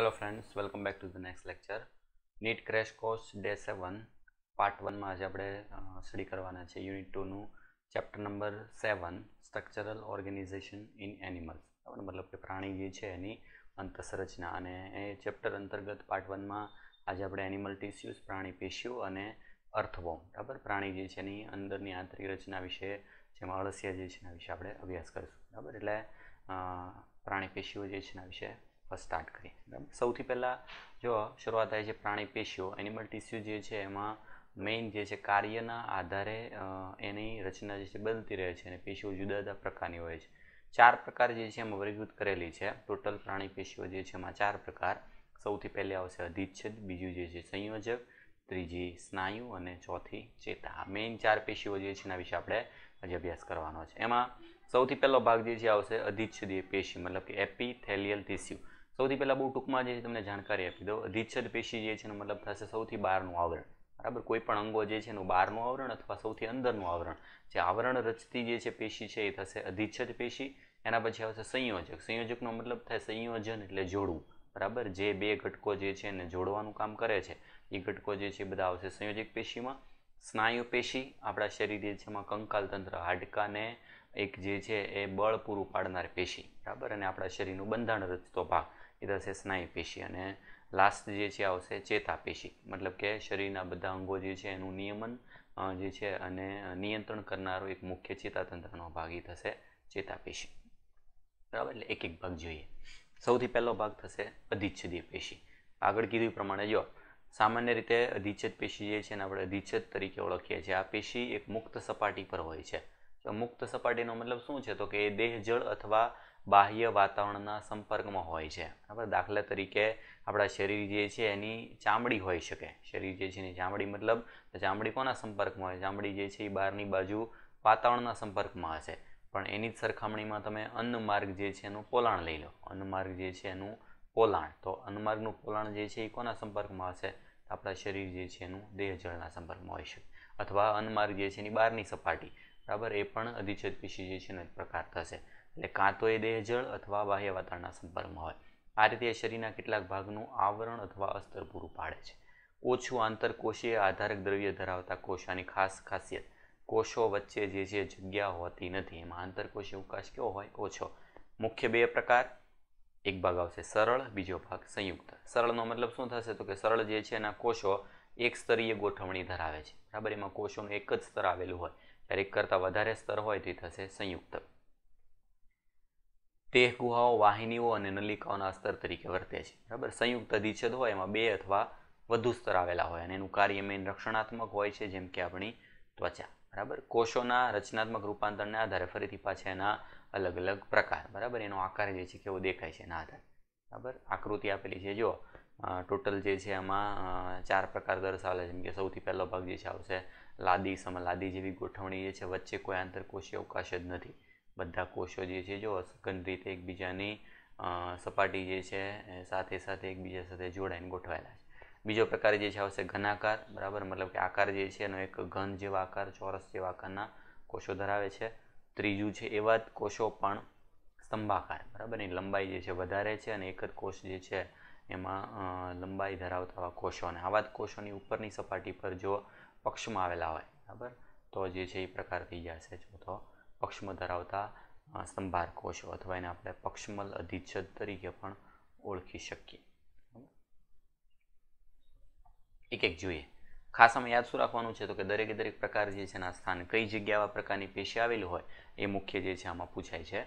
hello friends welcome back to the next lecture NEET crash course day seven part વનમાં આજે આપણે study કરવાના છે યુનિટ ટુનું chapter number seven structural organisation in animals બરાબર મતલબ કે પ્રાણી જે છે એની અંતસરચના અને એ ચેપ્ટર અંતર્ગત પાર્ટ વનમાં આજે આપણે એનિમલ ટીસ્યુઝ પ્રાણી પેશીઓ અને અર્થવોમ બરાબર પ્રાણી જે છે એની અંદરની આંતરિક રચના વિશે જેમાં અળસિયા જે છે એના વિશે આપણે અભ્યાસ કરીશું બરાબર એટલે પ્રાણી પેશીઓ જે છે એના વિશે સ્ટાર્ટ કરીએ બરાબર સૌથી પહેલાં જો શરૂઆત થાય છે પ્રાણી પેશીઓ એનિમલ ટિશ્યુ જે છે એમાં મેઇન જે છે કાર્યના આધારે એની રચના જે છે બદલતી રહે છે અને પેશીઓ જુદા જુદા પ્રકારની હોય છે ચાર પ્રકાર જે છે એમાં વર્ગીકૃત કરેલી છે ટોટલ પ્રાણી પેશીઓ જે છે એમાં ચાર પ્રકાર સૌથી પહેલી આવશે અધિચ્છદ બીજું જે છે સંયોજક ત્રીજી સ્નાયુ અને ચોથી ચેતા મેઇન ચાર પેશીઓ જે છે એના વિશે આપણે આજે અભ્યાસ કરવાનો છે એમાં સૌથી પહેલો ભાગ જે છે આવશે અધિચ્છદીય પેશી મતલબ કે એપિથેલિયલ ટિશ્યુ સૌથી પહેલાં બહુ ટૂંકમાં જે તમને જાણકારી આપી દઉં રીછદ પેશી જે છે એનો મતલબ થશે સૌથી બહારનું આવરણ બરાબર કોઈ પણ અંગો જે છે એનું બહારનું આવરણ અથવા સૌથી અંદરનું આવરણ જે આવરણ રચતી જે છે પેશી છે એ થશે અધિચ્છદ પેશી એના પછી આવશે સંયોજક સંયોજકનો મતલબ થાય સંયોજન એટલે જોડવું બરાબર જે બે ઘટકો જે છે એને જોડવાનું કામ કરે છે એ ઘટકો જે છે બધા આવશે સંયોજક પેશીમાં સ્નાયુ પેશી આપણા શરીર છે એમાં કંકાલ તંત્ર હાડકાને એક જે છે એ બળ પૂરું પાડનાર પેશી બરાબર અને આપણા શરીરનું બંધારણ રચતો ભાગ એ થશે સ્નાયુપેશી અને લાસ્ટ જે છે આવશે ચેતાપેશી મતલબ કે શરીરના બધા અંગો જે છે એનું નિયમન જે છે અને નિયંત્રણ કરનારો એક મુખ્ય ચેતાતંત્રનો ભાગ એ થશે ચેતાપેશી બરાબર એટલે એક એક ભાગ જોઈએ સૌથી પહેલો ભાગ થશે અધિચ્છદીય પેશી આગળ કીધું પ્રમાણે જો સામાન્ય રીતે અધિચ્છદ પેશી જે છે એને આપણે અધિચ્છદ તરીકે ઓળખીએ છીએ આ પેશી એક મુક્ત સપાટી પર હોય છે તો મુક્ત સપાટીનો મતલબ શું છે તો કે એ દેહ જળ અથવા બાહ્ય વાતાવરણના સંપર્કમાં હોય છે બરાબર દાખલા તરીકે આપણા શરીર જે છે એની ચામડી હોઈ શકે શરીર જે છે એની ચામડી મતલબ ચામડી કોના સંપર્કમાં હોય ચામડી જે છે એ બહારની બાજુ વાતાવરણના સંપર્કમાં હશે પણ એની જ સરખામણીમાં તમે અન્ન માર્ગ જે છે એનું પોલાણ લઈ લો અન્ન માર્ગ જે છે એનું પોલાણ તો અન્નમાર્ગનું પોલાણ જે છે એ કોના સંપર્કમાં હશે આપણા શરીર જે છે એનું દેહજળના સંપર્કમાં હોઈ શકે અથવા અન્નમાર્ગ જે છે એની બહારની સપાટી બરાબર એ પણ અધિચ્છેદ પેશી જે છે એનો એક પ્રકાર થશે એટલે કાં તો એ દેહજળ અથવા બાહ્ય વાતાવરણના સંપર્કમાં હોય આ રીતે એ શરીરના કેટલાક ભાગનું આવરણ અથવા અસ્તર પૂરું પાડે છે ઓછું આંતરકોષીય આધારક દ્રવ્ય ધરાવતા કોષાની ખાસ ખાસિયત કોષો વચ્ચે જે જે જગ્યા હોતી નથી એમાં આંતરકોષીય અવકાશ કેવો હોય ઓછો મુખ્ય બે પ્રકાર એક ભાગ આવશે સરળ બીજો ભાગ સંયુક્ત સરળનો મતલબ શું થશે તો કે સરળ જે છે એના કોષો એક સ્તરીય ગોઠવણી ધરાવે છે બરાબર એમાં કોષોનું એક જ સ્તર આવેલું હોય જ્યારે એક કરતાં વધારે સ્તર હોય તે થશે સંયુક્ત ટેહ ગુહાઓ વાહિનીઓ અને નલિકાઓના સ્તર તરીકે વર્તે છે બરાબર સંયુક્ત અધિચ્છેદ હોય એમાં બે અથવા વધુ સ્તર આવેલા હોય અને એનું કાર્ય મેન રક્ષણાત્મક હોય છે જેમ કે આપણી ત્વચા બરાબર કોષોના રચનાત્મક રૂપાંતરણને આધારે ફરીથી પાછા એના અલગ અલગ પ્રકાર બરાબર એનો આકાર જે છે કેવો દેખાય છે એના આધારે બરાબર આકૃતિ આપેલી છે જો ટોટલ જે છે એમાં ચાર પ્રકાર દર્શાવેલા છે જેમ કે સૌથી પહેલો ભાગ જે છે આવશે લાદી સમલાદી જેવી ગોઠવણી જે છે વચ્ચે કોઈ આંતરકોષીય અવકાશ જ નથી બધા કોષો જે છે જો સઘન રીતે એકબીજાની સપાટી જે છે સાથે સાથે એકબીજા સાથે જોડાઈને ગોઠવાયેલા છે બીજો પ્રકાર જે છે આવશે ઘનાકાર બરાબર મતલબ કે આકાર જે છે એનો એક ઘન જેવા આકાર ચોરસ જેવા આકારના કોષો ધરાવે છે ત્રીજું છે એવા જ કોષો પણ સ્તંભાકાર બરાબર એની લંબાઈ જે છે વધારે છે અને એક જ કોષ જે છે એમાં લંબાઈ ધરાવતા આવા કોષો અને આવા જ કોષોની ઉપરની સપાટી પર જો પક્ષમાં આવેલા હોય બરાબર તો જે છે એ પ્રકાર થઈ જશે ચોથો પક્ષમ ધરાવતા સંભાર કોષો અથવા એને આપણે પક્ષમલ અધિચ્છદ તરીકે પણ ઓળખી શકીએ એક એક જોઈએ ખાસ અમે યાદ શું રાખવાનું છે તો કે દરેકે દરેક પ્રકાર જે છે એના સ્થાન કઈ જગ્યા આવા પ્રકારની પેશી આવેલી હોય એ મુખ્ય જે છે આમાં પૂછાય છે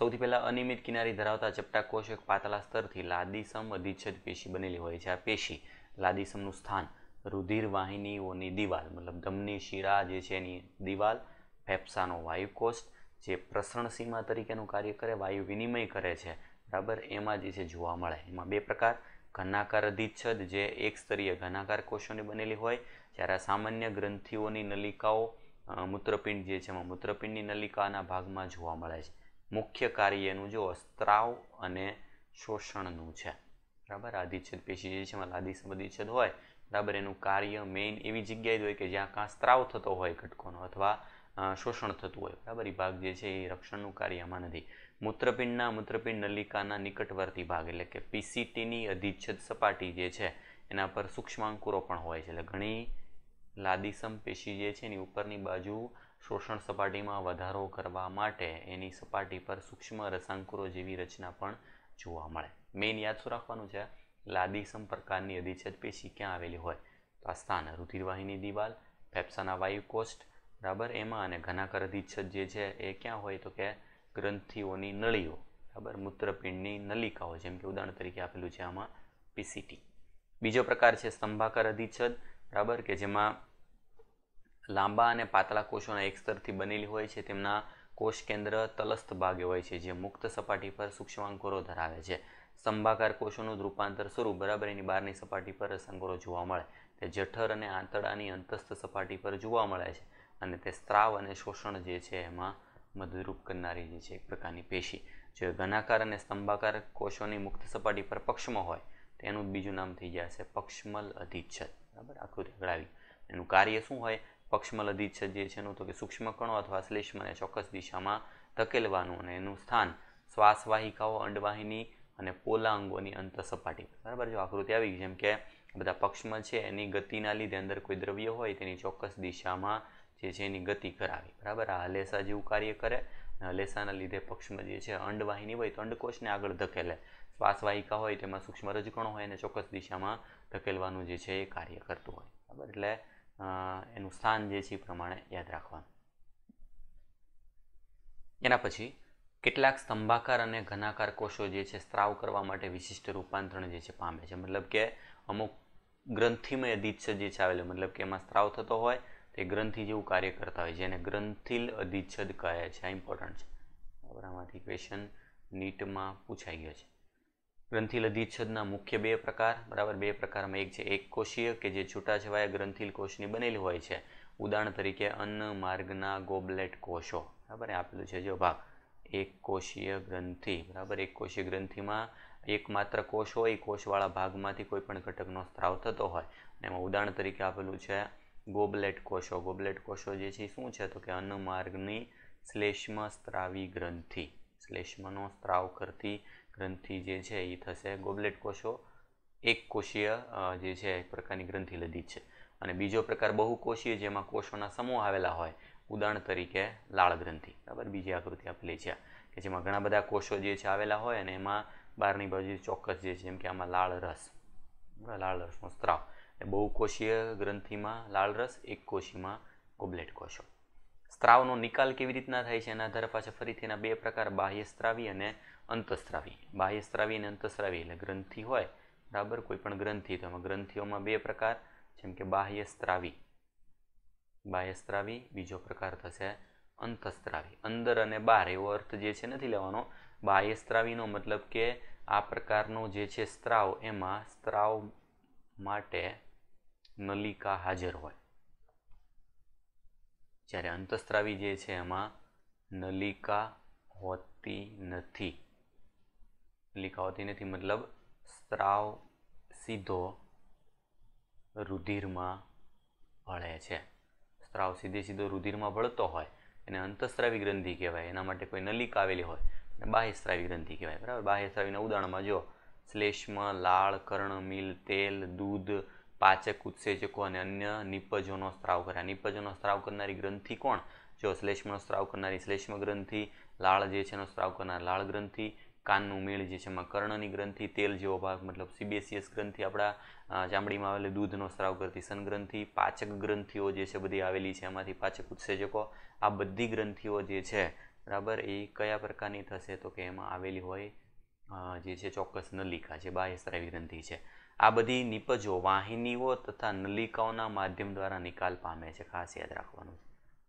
સૌથી પહેલાં અનિયમિત કિનારી ધરાવતા ચપટા કોષ એક પાતળા સ્તરથી લાદીસમ અધિચ્છદ પેશી બનેલી હોય છે આ પેશી લાદીસમનું સ્થાન રુધિર વાહિનીઓની દિવાલ મતલબ ધમની શિરા જે છે એની દિવાલ ફેફસાનો વાયુ કોષ જે પ્રસરણ સીમા તરીકેનું કાર્ય કરે વાયુ વિનિમય કરે છે બરાબર એમાં જે છે જોવા મળે એમાં બે પ્રકાર ઘનાકાર અધિચ્છદ જે એક સ્તરીય ઘનાકાર કોષોની બનેલી હોય જ્યારે સામાન્ય ગ્રંથિઓની નલિકાઓ મૂત્રપિંડ જે છે એમાં મૂત્રપિંડની નલિકાના ભાગમાં જોવા મળે છે મુખ્ય કાર્ય એનું જો સ્ત્રાવ અને શોષણનું છે બરાબર આદિચ્છદ પેશી જે છે એમાં લાદી સંબંધિચ્છદ હોય બરાબર એનું કાર્ય મેઇન એવી જગ્યાએ જ હોય કે જ્યાં કાં સ્ત્રાવ થતો હોય ઘટકોનો અથવા શોષણ થતું હોય બરાબર એ ભાગ જે છે એ રક્ષણનું કાર્યમાં નથી મૂત્રપિંડના મૂત્રપિંડ નલિકાના નિકટવર્તી ભાગ એટલે કે પીસીટીની અધિચ્છદ સપાટી જે છે એના પર સૂક્ષ્માંકુરો પણ હોય છે એટલે ઘણી લાદીસમ પેશી જે છે એની ઉપરની બાજુ શોષણ સપાટીમાં વધારો કરવા માટે એની સપાટી પર સૂક્ષ્મ રસાંકુરો જેવી રચના પણ જોવા મળે મેઇન યાદ શું રાખવાનું છે લાદીસમ પ્રકારની અધિચ્છદ પેશી ક્યાં આવેલી હોય તો આ સ્થાન રુધિરવાહિની દિવાલ ફેફસાના વાયુ કોસ્ટ બરાબર એમાં અને ઘનાકર અધિચ્છદ જે છે એ ક્યાં હોય તો કે ગ્રંથિઓની નળીઓ બરાબર મૂત્રપિંડની નલિકાઓ જેમ કે ઉદાહરણ તરીકે આપેલું છે આમાં પીસીટી બીજો પ્રકાર છે સ્તંભાકર અધિચ્છદ બરાબર કે જેમાં લાંબા અને પાતળા કોષોના એક સ્તરથી બનેલી હોય છે તેમના કોષ કેન્દ્ર તલસ્થ ભાગે હોય છે જે મુક્ત સપાટી પર સૂક્ષ્માંકોરો ધરાવે છે સ્તંભાકાર કોષોનું રૂપાંતર સ્વરૂપ બરાબર એની બહારની સપાટી પર રસાંકોરો જોવા મળે તે જઠર અને આંતડાની અંતસ્થ સપાટી પર જોવા મળે છે અને તે સ્ત્રાવ અને શોષણ જે છે એમાં મદદરૂપ કરનારી જે છે એક પ્રકારની પેશી જે ઘનાકાર અને સ્તંભાકાર કોષોની મુક્ત સપાટી પર પક્ષમ હોય તેનું બીજું નામ થઈ જશે પક્ષમલ અધિચ્છદ બરાબર આખું રેગડાવી એનું કાર્ય શું હોય પક્ષમલ અધિચ્છદ જે છે એનું તો કે સૂક્ષ્મ કણો અથવા શ્લેષ્મને ચોક્કસ દિશામાં ધકેલવાનું અને એનું સ્થાન શ્વાસવાહિકાઓ અંડવાહિની અને પોલા અંગોની અંત સપાટી બરાબર જો આકૃતિ આવી જેમ કે બધા પક્ષમલ છે એની ગતિના લીધે અંદર કોઈ દ્રવ્ય હોય તેની ચોક્કસ દિશામાં જે છે એની ગતિ કરાવી બરાબર આ હલેસા જેવું કાર્ય કરે હલેસાના લીધે પક્ષમાં જે છે અંડવાહિની હોય તો અંડકોષને આગળ ધકેલે શ્વાસવાહિકા હોય તેમાં સૂક્ષ્મ રજકણો હોય અને ચોક્કસ દિશામાં ધકેલવાનું જે છે એ કાર્ય કરતું હોય બરાબર એટલે એનું સ્થાન જે છે એ પ્રમાણે યાદ રાખવાનું એના પછી કેટલાક સ્તંભાકાર અને ઘનાકાર કોષો જે છે સ્ત્રાવ કરવા માટે વિશિષ્ટ રૂપાંતરણ જે છે પામે છે મતલબ કે અમુક ગ્રંથિમય અધિચ્છ જે છે આવેલું મતલબ કે એમાં સ્ત્રાવ થતો હોય તે ગ્રંથિ જેવું કાર્ય કરતા હોય છે એને ગ્રંથિલ અધિચ્છદ કહે છે આ ઇમ્પોર્ટન્ટ છે બરાબર આમાંથી ક્વેશ્ચન નીટમાં પૂછાઈ ગયો છે ગ્રંથિલ અધિચ્છદના મુખ્ય બે પ્રકાર બરાબર બે પ્રકારમાં એક છે એક કોષીય કે જે છૂટાછવાયા ગ્રંથિલ કોષની બનેલી હોય છે ઉદાહરણ તરીકે અન્ન માર્ગના ગોબલેટ કોષો બરાબર આપેલું છે જો ભાગ એક કોષીય ગ્રંથિ બરાબર એક કોષીય ગ્રંથિમાં એકમાત્ર કોષ હોય કોષવાળા ભાગમાંથી કોઈ પણ ઘટકનો સ્ત્રાવ થતો હોય એમાં ઉદાહરણ તરીકે આપેલું છે ગોબલેટ કોષો ગોબલેટ કોષો જે છે શું છે તો કે અન્નમાર્ગની શ્લેષ્મ સ્ત્રાવી ગ્રંથિ શ્લેષ્મનો સ્ત્રાવ કરતી ગ્રંથિ જે છે એ થશે ગોબલેટ કોષો એક કોષીય જે છે એક પ્રકારની ગ્રંથિ લધી છે અને બીજો પ્રકાર બહુ બહુકોષીય જેમાં કોષોના સમૂહ આવેલા હોય ઉદાહરણ તરીકે લાળ ગ્રંથિ બરાબર બીજી આકૃતિ આપેલી છે કે જેમાં ઘણા બધા કોષો જે છે આવેલા હોય અને એમાં બહારની બાજુ ચોક્કસ જે છે જેમ કે આમાં લાળ રસ લાળ રસનો સ્ત્રાવ બહુકોષીય ગ્રંથિમાં લાળ રસ એકકોષીમાં ગોબલેટ કોષો સ્ત્રાવનો નિકાલ કેવી રીતના થાય છે એના આધારે પાછા ફરીથી એના બે પ્રકાર બાહ્ય સ્ત્રાવી અને અંતસ્ત્રાવી બાહ્ય સ્ત્રાવી અને અંતઃસ્ત્રાવી એટલે ગ્રંથિ હોય બરાબર કોઈ પણ ગ્રંથિ તો એમાં ગ્રંથિઓમાં બે પ્રકાર જેમ કે બાહ્ય સ્ત્રાવી બાહ્ય સ્ત્રાવી બીજો પ્રકાર થશે અંતઃસ્ત્રાવી અંદર અને બહાર એવો અર્થ જે છે નથી લેવાનો બાહ્ય સ્ત્રાવીનો મતલબ કે આ પ્રકારનો જે છે સ્ત્રાવ એમાં સ્ત્રાવ માટે નલિકા હાજર હોય જ્યારે અંતસ્ત્રાવી જે છે એમાં નલિકા હોતી નથી નલિકા હોતી નથી મતલબ સ્ત્રાવ સીધો રુધિરમાં ભળે છે સ્ત્રાવ સીધે સીધો રુધિરમાં ભળતો હોય એને અંતસ્ત્રાવી ગ્રંથિ કહેવાય એના માટે કોઈ નલિકા આવેલી હોય બાહ્યસ્ત્રાવી ગ્રંથિ કહેવાય બરાબર બાહ્યસ્ત્રાવીના ઉદાહરણમાં જો શ્લેષ્મ લાળ કર્ણ કર્ણમિલ તેલ દૂધ પાચક ઉત્સેચકો અને અન્ય નિપજોનો સ્ત્રાવ કર્યા નિપજોનો સ્ત્રાવ કરનારી ગ્રંથિ કોણ જો શ્લેષ્મનો સ્ત્રાવ કરનારી શ્લેષ્મ ગ્રંથિ લાળ જે છે એનો સ્ત્રાવ કરનાર લાળ ગ્રંથિ કાનનું મેળ જે છે એમાં કર્ણની ગ્રંથિ તેલ જેવો ભાગ મતલબ સીબેસીએસ ગ્રંથિ આપણા ચામડીમાં આવેલી દૂધનો સ્ત્રાવ કરતી સનગ્રંથિ પાચક ગ્રંથિઓ જે છે બધી આવેલી છે એમાંથી પાચક ઉત્સેચકો આ બધી ગ્રંથિઓ જે છે બરાબર એ કયા પ્રકારની થશે તો કે એમાં આવેલી હોય જે છે ચોક્કસ નલિકા છે બાહ્યસ્ત્રાવી ગ્રંથિ છે આ બધી નિપજો વાહિનીઓ તથા નલિકાઓના માધ્યમ દ્વારા નિકાલ પામે છે ખાસ યાદ રાખવાનું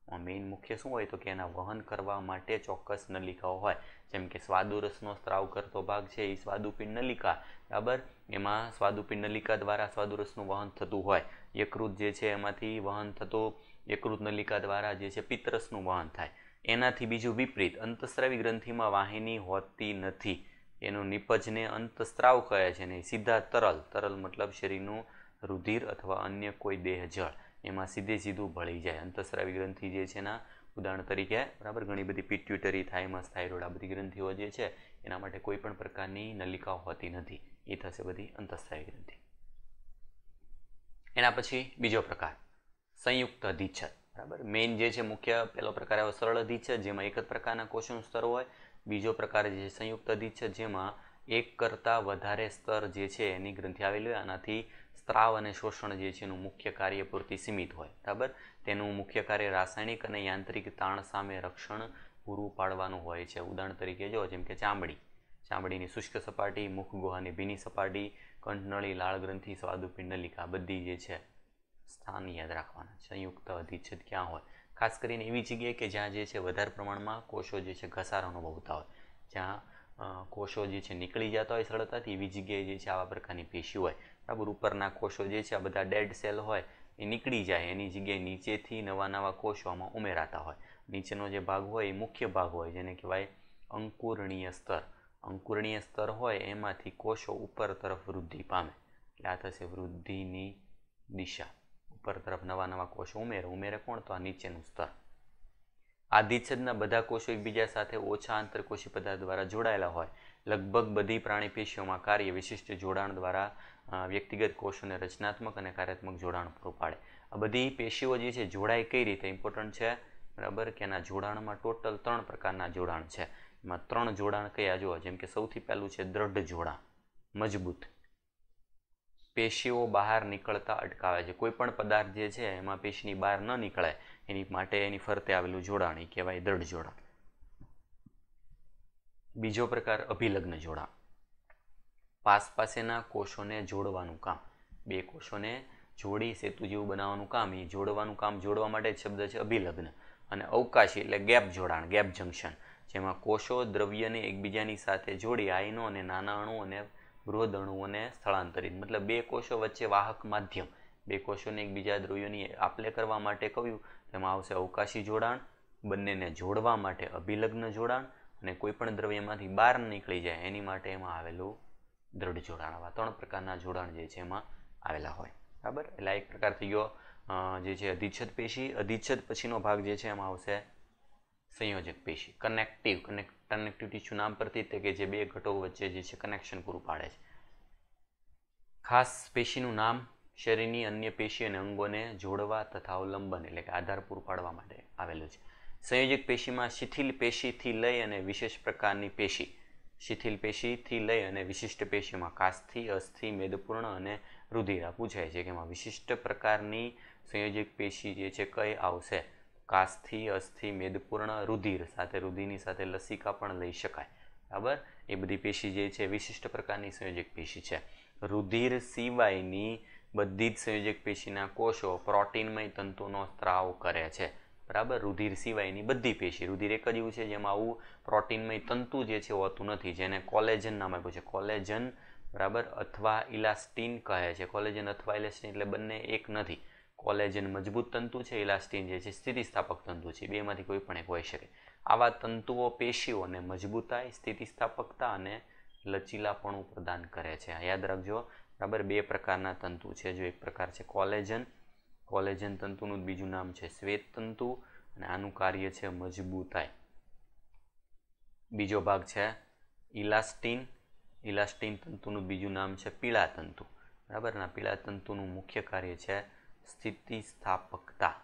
છે મેઇન મુખ્ય શું હોય તો કે એના વહન કરવા માટે ચોક્કસ નલિકાઓ હોય જેમ કે સ્વાદુરસનો સ્ત્રાવ કરતો ભાગ છે એ સ્વાદુપિંડ નલિકા બરાબર એમાં સ્વાદુપિંડ નલિકા દ્વારા સ્વાદુરસનું વહન થતું હોય યકૃત જે છે એમાંથી વહન થતું યકૃત નલિકા દ્વારા જે છે પિત્તરસનું વહન થાય એનાથી બીજું વિપરીત અંતસ્રાવી ગ્રંથિમાં વાહિની હોતી નથી એનું નિપજને અંતસ્ત્રાવ કહે છે અને સીધા તરલ તરલ મતલબ શરીરનું રુધિર અથવા અન્ય કોઈ દેહ જળ એમાં સીધે સીધું ભળી જાય અંતસ્ત્રાવી ગ્રંથિ જે છે એના ઉદાહરણ તરીકે બરાબર ઘણી બધી પિટ્યુટરી થાયમસ થાઇરોઇડ આ બધી ગ્રંથિઓ જે છે એના માટે કોઈ પણ પ્રકારની નલિકાઓ હોતી નથી એ થશે બધી અંતસ્ત્રાવી ગ્રંથિ એના પછી બીજો પ્રકાર સંયુક્ત અધિચ્છદ બરાબર મેઇન જે છે મુખ્ય પહેલો પ્રકાર એવો સરળ અધિચ્છદ જેમાં એક જ પ્રકારના કોષનું સ્તર હોય બીજો પ્રકાર જે છે સંયુક્ત અધિચ્છ જેમાં એક કરતાં વધારે સ્તર જે છે એની ગ્રંથિ આવેલી હોય આનાથી સ્ત્રાવ અને શોષણ જે છે એનું મુખ્ય કાર્ય પૂરતી સીમિત હોય બરાબર તેનું મુખ્ય કાર્ય રાસાયણિક અને યાંત્રિક તાણ સામે રક્ષણ પૂરું પાડવાનું હોય છે ઉદાહરણ તરીકે જો જેમ કે ચામડી ચામડીની શુષ્ક સપાટી મુખ ગુહાની ભીની સપાટી કંઠનળી લાળ ગ્રંથિ સ્વાદુપિંડ નલિકા બધી જે છે સ્થાન યાદ રાખવાના સંયુક્ત અધિચ્છેદ ક્યાં હોય ખાસ કરીને એવી જગ્યાએ કે જ્યાં જે છે વધારે પ્રમાણમાં કોષો જે છે ઘસારો અનુભવતા હોય જ્યાં કોષો જે છે નીકળી જતા હોય સરળતાથી એવી જગ્યાએ જે છે આવા પ્રકારની પેશી હોય બરાબર ઉપરના કોષો જે છે આ બધા ડેડ સેલ હોય એ નીકળી જાય એની જગ્યાએ નીચેથી નવા નવા કોષોમાં ઉમેરાતા હોય નીચેનો જે ભાગ હોય એ મુખ્ય ભાગ હોય જેને કહેવાય અંકુરણીય સ્તર અંકુરણીય સ્તર હોય એમાંથી કોષો ઉપર તરફ વૃદ્ધિ પામે એટલે આ થશે વૃદ્ધિની દિશા ઉપર તરફ નવા નવા કોષો ઉમેરે ઉમેરે કોણ તો આ નીચેનું સ્તર આદિછદના બધા કોષો એકબીજા સાથે ઓછા આંતરકોષી પદાર્થ દ્વારા જોડાયેલા હોય લગભગ બધી પ્રાણીપેશીઓમાં કાર્ય વિશિષ્ટ જોડાણ દ્વારા વ્યક્તિગત કોષોને રચનાત્મક અને કાર્યાત્મક જોડાણ પૂરું પાડે આ બધી પેશીઓ જે છે જોડાય કઈ રીતે ઇમ્પોર્ટન્ટ છે બરાબર કે એના જોડાણમાં ટોટલ ત્રણ પ્રકારના જોડાણ છે એમાં ત્રણ જોડાણ કયા જોવા જેમ કે સૌથી પહેલું છે દ્રઢ જોડાણ મજબૂત પેશીઓ બહાર નીકળતા અટકાવે છે કોઈ પણ પદાર્થ જે છે એમાં પેશીની બહાર ન નીકળે એની માટે એની ફરતે આવેલું જોડાણ એ કહેવાય દ્રઢ જોડાણ બીજો પ્રકાર અભિલગ્ન જોડાણ પાસ પાસેના કોષોને જોડવાનું કામ બે કોષોને જોડી સેતુ જેવું બનાવવાનું કામ એ જોડવાનું કામ જોડવા માટે શબ્દ છે અભિલગ્ન અને અવકાશી એટલે ગેપ જોડાણ ગેપ જંકશન જેમાં કોષો દ્રવ્યને એકબીજાની સાથે જોડી આઈનો અને નાના અણુ અને બૃહદ સ્થળાંતરિત મતલબ બે કોષો વચ્ચે વાહક માધ્યમ બે કોષોને એકબીજા દ્રવ્યોની આપલે કરવા માટે કહ્યું તેમાં આવશે અવકાશી જોડાણ બંનેને જોડવા માટે અભિલગ્ન જોડાણ અને કોઈપણ દ્રવ્યમાંથી બહાર નીકળી જાય એની માટે એમાં આવેલું દ્રઢ જોડાણ આવા ત્રણ પ્રકારના જોડાણ જે છે એમાં આવેલા હોય બરાબર એટલે એક પ્રકાર થઈ ગયો જે છે અધિચ્છદ પેશી અધિચ્છદ પછીનો ભાગ જે છે એમાં આવશે સંયોજક પેશી કનેક્ટિવ કનેક્ટ કનેક્ટિવિટી શું નામ પરથી કે જે બે ઘટકો વચ્ચે જે છે કનેક્શન પૂરું પાડે છે ખાસ પેશીનું નામ શરીરની અન્ય પેશી અને અંગોને જોડવા તથા અવલંબન એટલે કે આધાર પૂરું પાડવા માટે આવેલું છે સંયોજક પેશીમાં શિથિલ પેશીથી લઈ અને વિશેષ પ્રકારની પેશી શિથિલ પેશીથી લઈ અને વિશિષ્ટ પેશીમાં કાસ્થિ અસ્થિ મેદપૂર્ણ અને રુધિરા પૂછાય છે કે એમાં વિશિષ્ટ પ્રકારની સંયોજક પેશી જે છે કઈ આવશે કાસ્થિ અસ્થિ મેદપૂર્ણ રુધિર સાથે રુધિરની સાથે લસિકા પણ લઈ શકાય બરાબર એ બધી પેશી જે છે વિશિષ્ટ પ્રકારની સંયોજક પેશી છે રુધિર સિવાયની બધી જ સંયોજક પેશીના કોષો પ્રોટીનમય તંતુનો સ્ત્રાવ કરે છે બરાબર રુધિર સિવાયની બધી પેશી રુધિર એક જ એવું છે જેમાં આવું પ્રોટીનમય તંતુ જે છે હોતું નથી જેને કોલેજન નામ આપ્યું છે કોલેજન બરાબર અથવા ઇલાસ્ટિન કહે છે કોલેજન અથવા ઇલાસ્ટિન એટલે બંને એક નથી કોલેજન મજબૂત તંતુ છે ઇલાસ્ટિન જે છે સ્થિતિસ્થાપક તંતુ છે બેમાંથી કોઈ પણ એક હોઈ શકે આવા તંતુઓ પેશીઓને મજબૂતાઈ સ્થિતિસ્થાપકતા અને લચીલાપણું પ્રદાન કરે છે યાદ રાખજો બરાબર બે પ્રકારના તંતુ છે જો એક પ્રકાર છે કોલેજન કોલેજન તંતુનું બીજું નામ છે શ્વેત તંતુ અને આનું કાર્ય છે મજબૂતાઈ બીજો ભાગ છે ઇલાસ્ટિન ઇલાસ્ટિન તંતુનું બીજું નામ છે પીળા તંતુ બરાબર પીળા તંતુનું મુખ્ય કાર્ય છે સ્થિતિસ્થાપકતા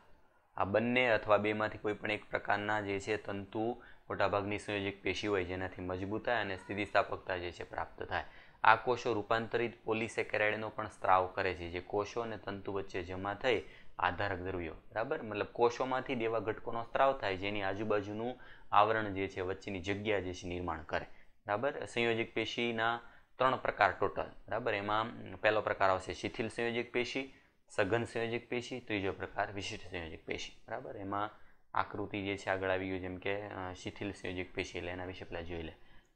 આ બંને અથવા બેમાંથી કોઈ પણ એક પ્રકારના જે છે તંતુ મોટાભાગની સંયોજક પેશી હોય જેનાથી મજબૂતાઈ અને સ્થિતિસ્થાપકતા જે છે પ્રાપ્ત થાય આ કોષો રૂપાંતરિત પોલીસેકેરાઇડનો પણ સ્ત્રાવ કરે છે જે કોષો અને તંતુ વચ્ચે જમા થઈ આધારક દ્રવ્યો બરાબર મતલબ કોષોમાંથી દેવા ઘટકોનો સ્ત્રાવ થાય જેની આજુબાજુનું આવરણ જે છે વચ્ચેની જગ્યા જે છે નિર્માણ કરે બરાબર સંયોજક પેશીના ત્રણ પ્રકાર ટોટલ બરાબર એમાં પહેલો પ્રકાર આવશે શિથિલ સંયોજક પેશી સઘન સંયોજક પેશી ત્રીજો પ્રકાર વિશિષ્ટ સંયોજક પેશી બરાબર એમાં આકૃતિ જે છે આગળ આવી ગયું જેમ કે શિથિલ સંયોજક પેશી એટલે એના વિશે પહેલાં જોઈ લે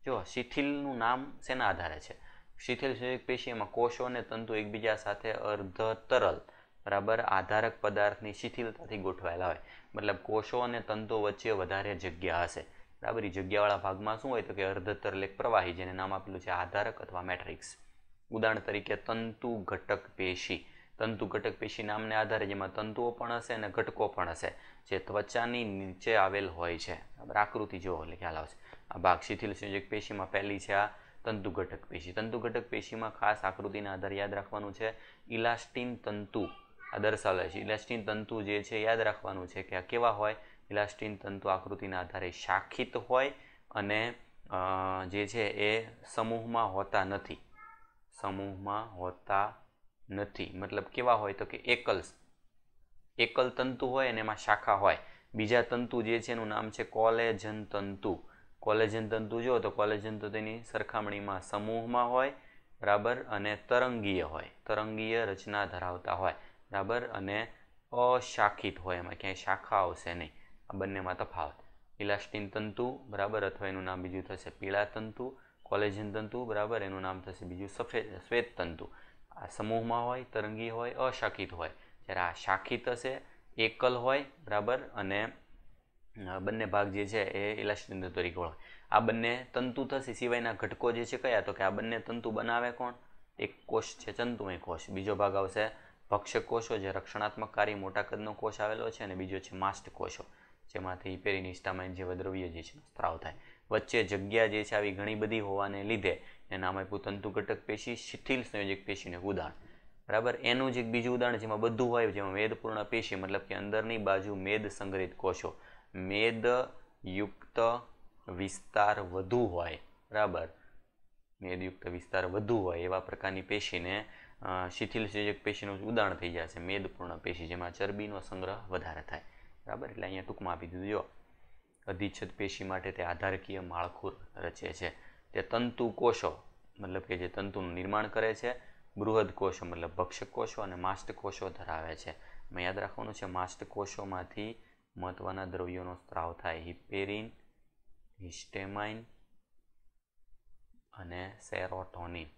જો શિથિલનું નામ શેના આધારે છે શિથિલ સંયોજક પેશી એમાં કોષો અને તંતુ એકબીજા સાથે અર્ધ તરલ બરાબર આધારક પદાર્થની શિથિલતાથી ગોઠવાયેલા હોય મતલબ કોષો અને તંતુ વચ્ચે વધારે જગ્યા હશે બરાબર એ જગ્યાવાળા ભાગમાં શું હોય તો કે અર્ધ તરલ એક પ્રવાહી જેને નામ આપેલું છે આધારક અથવા મેટ્રિક્સ ઉદાહરણ તરીકે તંતુ ઘટક પેશી તંતુ ઘટક પેશી નામને આધારે જેમાં તંતુઓ પણ હશે અને ઘટકો પણ હશે જે ત્વચાની નીચે આવેલ હોય છે બરાબર આકૃતિ જુઓ એટલે ખ્યાલ આવશે આ ભાગ શિથિલ સંયોજક પેશીમાં પહેલી છે આ તંતુ ઘટક પેશી તંતુ ઘટક પેશીમાં ખાસ આકૃતિના આધારે યાદ રાખવાનું છે ઇલાસ્ટિન તંતુ આ દર્શાવે છે ઇલાસ્ટિન તંતુ જે છે યાદ રાખવાનું છે કે આ કેવા હોય ઇલાસ્ટિન તંતુ આકૃતિના આધારે શાખિત હોય અને જે છે એ સમૂહમાં હોતા નથી સમૂહમાં હોતા નથી મતલબ કેવા હોય તો કે એકલ એકલ તંતુ હોય અને એમાં શાખા હોય બીજા તંતુ જે છે એનું નામ છે કોલેજન તંતુ કોલેજન તંતુ જો તો કોલેજન તો તેની સરખામણીમાં સમૂહમાં હોય બરાબર અને તરંગીય હોય તરંગીય રચના ધરાવતા હોય બરાબર અને અશાખિત હોય એમાં ક્યાંય શાખા આવશે નહીં આ બંનેમાં તફાવત ઇલાસ્ટિન તંતુ બરાબર અથવા એનું નામ બીજું થશે પીળા તંતુ કોલેજન તંતુ બરાબર એનું નામ થશે બીજું સફેદ શ્વેત તંતુ આ સમૂહમાં હોય તરંગી હોય અશાખિત હોય જ્યારે આ શાખિત હશે એકલ હોય બરાબર અને બંને ભાગ જે છે એ ઇલાસ્ટિન તરીકે હોય આ બંને તંતુ થશે સિવાયના ઘટકો જે છે કયા તો કે આ બંને તંતુ બનાવે કોણ એક કોષ છે તંતુમય કોષ બીજો ભાગ આવશે ભક્ષક કોષો જે રક્ષણાત્મક કાર્ય મોટા કદનો કોષ આવેલો છે અને બીજો છે માસ્ટ કોષો જેમાંથી પેરી પેરિનિસ્ટામાઇન જેવા દ્રવ્ય જે છે સ્ત્રાવ થાય વચ્ચે જગ્યા જે છે આવી ઘણી બધી હોવાને લીધે એના આપ્યું ઘટક પેશી શિથિલ સંયોજક પેશીનું ઉદાહરણ બરાબર એનું જ એક બીજું ઉદાહરણ જેમાં બધું હોય જેમાં મેદપૂર્ણ પેશી મતલબ કે અંદરની બાજુ મેદ સંગ્રહિત કોષો મેદયુક્ત વિસ્તાર વધુ હોય બરાબર મેદયુક્ત વિસ્તાર વધુ હોય એવા પ્રકારની પેશીને શિથિલ સંયોજક પેશીનું ઉદાહરણ થઈ જશે મેદપૂર્ણ પેશી જેમાં ચરબીનો સંગ્રહ વધારે થાય બરાબર એટલે અહીંયા ટૂંકમાં આપી દીધું જો અધિચ્છદ પેશી માટે તે આધારકીય માળખું રચે છે તે તંતુ કોષો મતલબ કે જે તંતુનું નિર્માણ કરે છે બૃહદ કોષો મતલબ ભક્ષક કોષો અને માસ્ટ કોષો ધરાવે છે મેં યાદ રાખવાનું છે માસ્ટ કોષોમાંથી મહત્વના દ્રવ્યોનો સ્ત્રાવ થાય હિપેરિન હિસ્ટેમાઇન અને સેરોટોનિન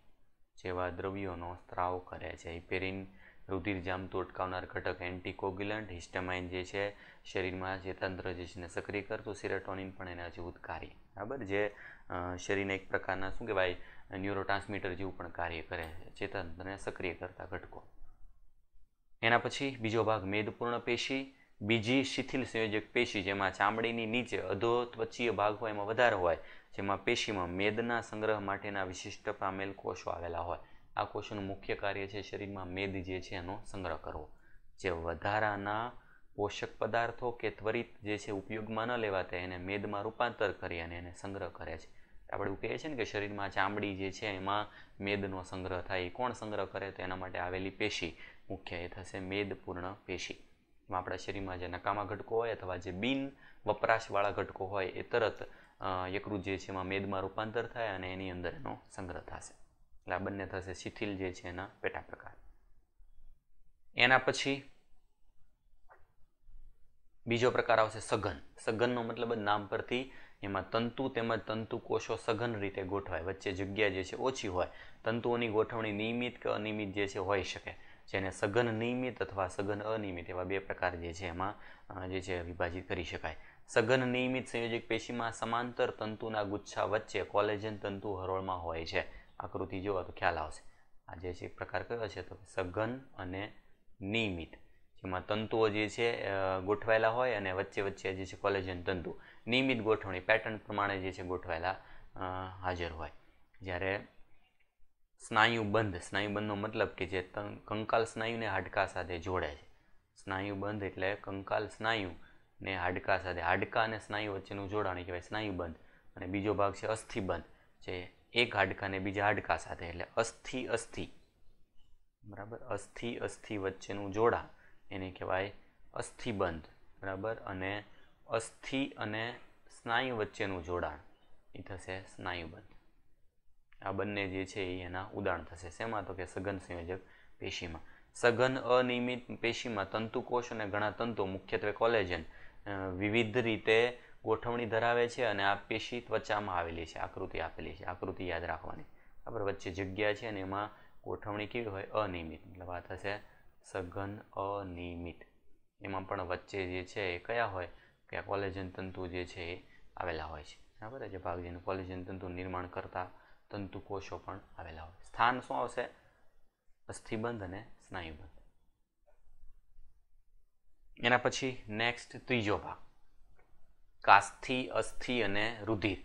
જેવા દ્રવ્યોનો સ્ત્રાવ કરે છે હિપેરિન રુધિર જામ અટકાવનાર ઘટક એન્ટીકોગ્યુલન્ટ હિસ્ટામાઇન જે છે શરીરમાં જે તંત્ર જે છે એને સક્રિય કરતું સિરેટોનિન પણ એના જેવું કાર્ય બરાબર જે શરીરને એક પ્રકારના શું કહેવાય ન્યુરોટ્રાન્સમીટર જેવું પણ કાર્ય કરે છે ચેતનતંત્રને સક્રિય કરતા ઘટકો એના પછી બીજો ભાગ મેદપૂર્ણ પેશી બીજી શિથિલ સંયોજક પેશી જેમાં ચામડીની નીચે અધોત્વચીય ભાગ હોય એમાં વધારે હોય જેમાં પેશીમાં મેદના સંગ્રહ માટેના વિશિષ્ટ પામેલ કોષો આવેલા હોય આ કોષોનું મુખ્ય કાર્ય છે શરીરમાં મેદ જે છે એનો સંગ્રહ કરવો જે વધારાના પોષક પદાર્થો કે ત્વરિત જે છે ઉપયોગમાં ન લેવાતા એને મેદમાં રૂપાંતર કરી અને એને સંગ્રહ કરે છે આપણે એવું કહીએ છીએ ને કે શરીરમાં ચામડી જે છે એમાં મેદનો સંગ્રહ થાય એ કોણ સંગ્રહ કરે તો એના માટે આવેલી પેશી મુખ્ય એ થશે મેદપૂર્ણ પેશી એમાં આપણા શરીરમાં જે નકામા ઘટકો હોય અથવા જે બિન વપરાશવાળા ઘટકો હોય એ તરત યકૃત જે છે એમાં મેદમાં રૂપાંતર થાય અને એની અંદર એનો સંગ્રહ થશે એટલે આ બંને થશે શિથિલ જે છે એના પેટા પ્રકાર એના પછી બીજો પ્રકાર આવશે સઘન સઘનનો મતલબ નામ પરથી એમાં તંતુ તેમજ તંતુ કોષો સઘન રીતે ગોઠવાય વચ્ચે જગ્યા જે છે ઓછી હોય તંતુઓની ગોઠવણી નિયમિત કે અનિયમિત જે છે હોઈ શકે જેને સઘન નિયમિત અથવા સઘન અનિયમિત એવા બે પ્રકાર જે છે એમાં જે છે વિભાજિત કરી શકાય સઘન નિયમિત સંયોજક પેશીમાં સમાંતર તંતુના ગુચ્છા વચ્ચે કોલેજન તંતુ હરોળમાં હોય છે આકૃતિ જોવો તો ખ્યાલ આવશે આ જે છે પ્રકાર કયો છે તો સઘન અને નિયમિત જેમાં તંતુઓ જે છે ગોઠવાયેલા હોય અને વચ્ચે વચ્ચે જે છે કોલેજન તંતુ નિયમિત ગોઠવણી પેટર્ન પ્રમાણે જે છે ગોઠવાયેલા હાજર હોય જ્યારે સ્નાયુબંધ સ્નાયુબંધનો મતલબ કે જે કંકાલ સ્નાયુને હાડકા સાથે જોડે છે સ્નાયુબંધ એટલે કંકાલ સ્નાયુ ને હાડકા સાથે હાડકા અને સ્નાયુ વચ્ચેનું જોડાણ કહેવાય સ્નાયુબંધ અને બીજો ભાગ છે અસ્થિબંધ જે એક હાડકાને બીજા હાડકા સાથે એટલે અસ્થિ અસ્થિ બરાબર અસ્થિ અસ્થિ વચ્ચેનું જોડા એને કહેવાય અસ્થિબંધ બરાબર અને અસ્થિ અને સ્નાયુ વચ્ચેનું જોડાણ એ થશે સ્નાયુબંધ આ બંને જે છે એ એના ઉદાહરણ થશે શેમાં તો કે સઘન સંયોજક પેશીમાં સઘન અનિયમિત પેશીમાં તંતુકોષ અને ઘણા તંતુ મુખ્યત્વે કોલેજન વિવિધ રીતે ગોઠવણી ધરાવે છે અને આ પેશી ત્વચામાં આવેલી છે આકૃતિ આપેલી છે આકૃતિ યાદ રાખવાની બરાબર વચ્ચે જગ્યા છે અને એમાં ગોઠવણી કેવી હોય અનિયમિત મતલબ આ થશે સઘન અનિયમિત એમાં પણ વચ્ચે જે છે એ કયા હોય કે કોલેજન તંતુ જે છે એ આવેલા હોય છે બરાબર જે ભાગ જેનું કોલેજન તંતુ નિર્માણ કરતા તંતુ કોષો પણ આવેલા હોય સ્થાન શું આવશે અસ્થિબંધ અને સ્નાયુબંધ એના પછી નેક્સ્ટ ત્રીજો ભાગ કાસ્થિ અસ્થિ અને રુધિર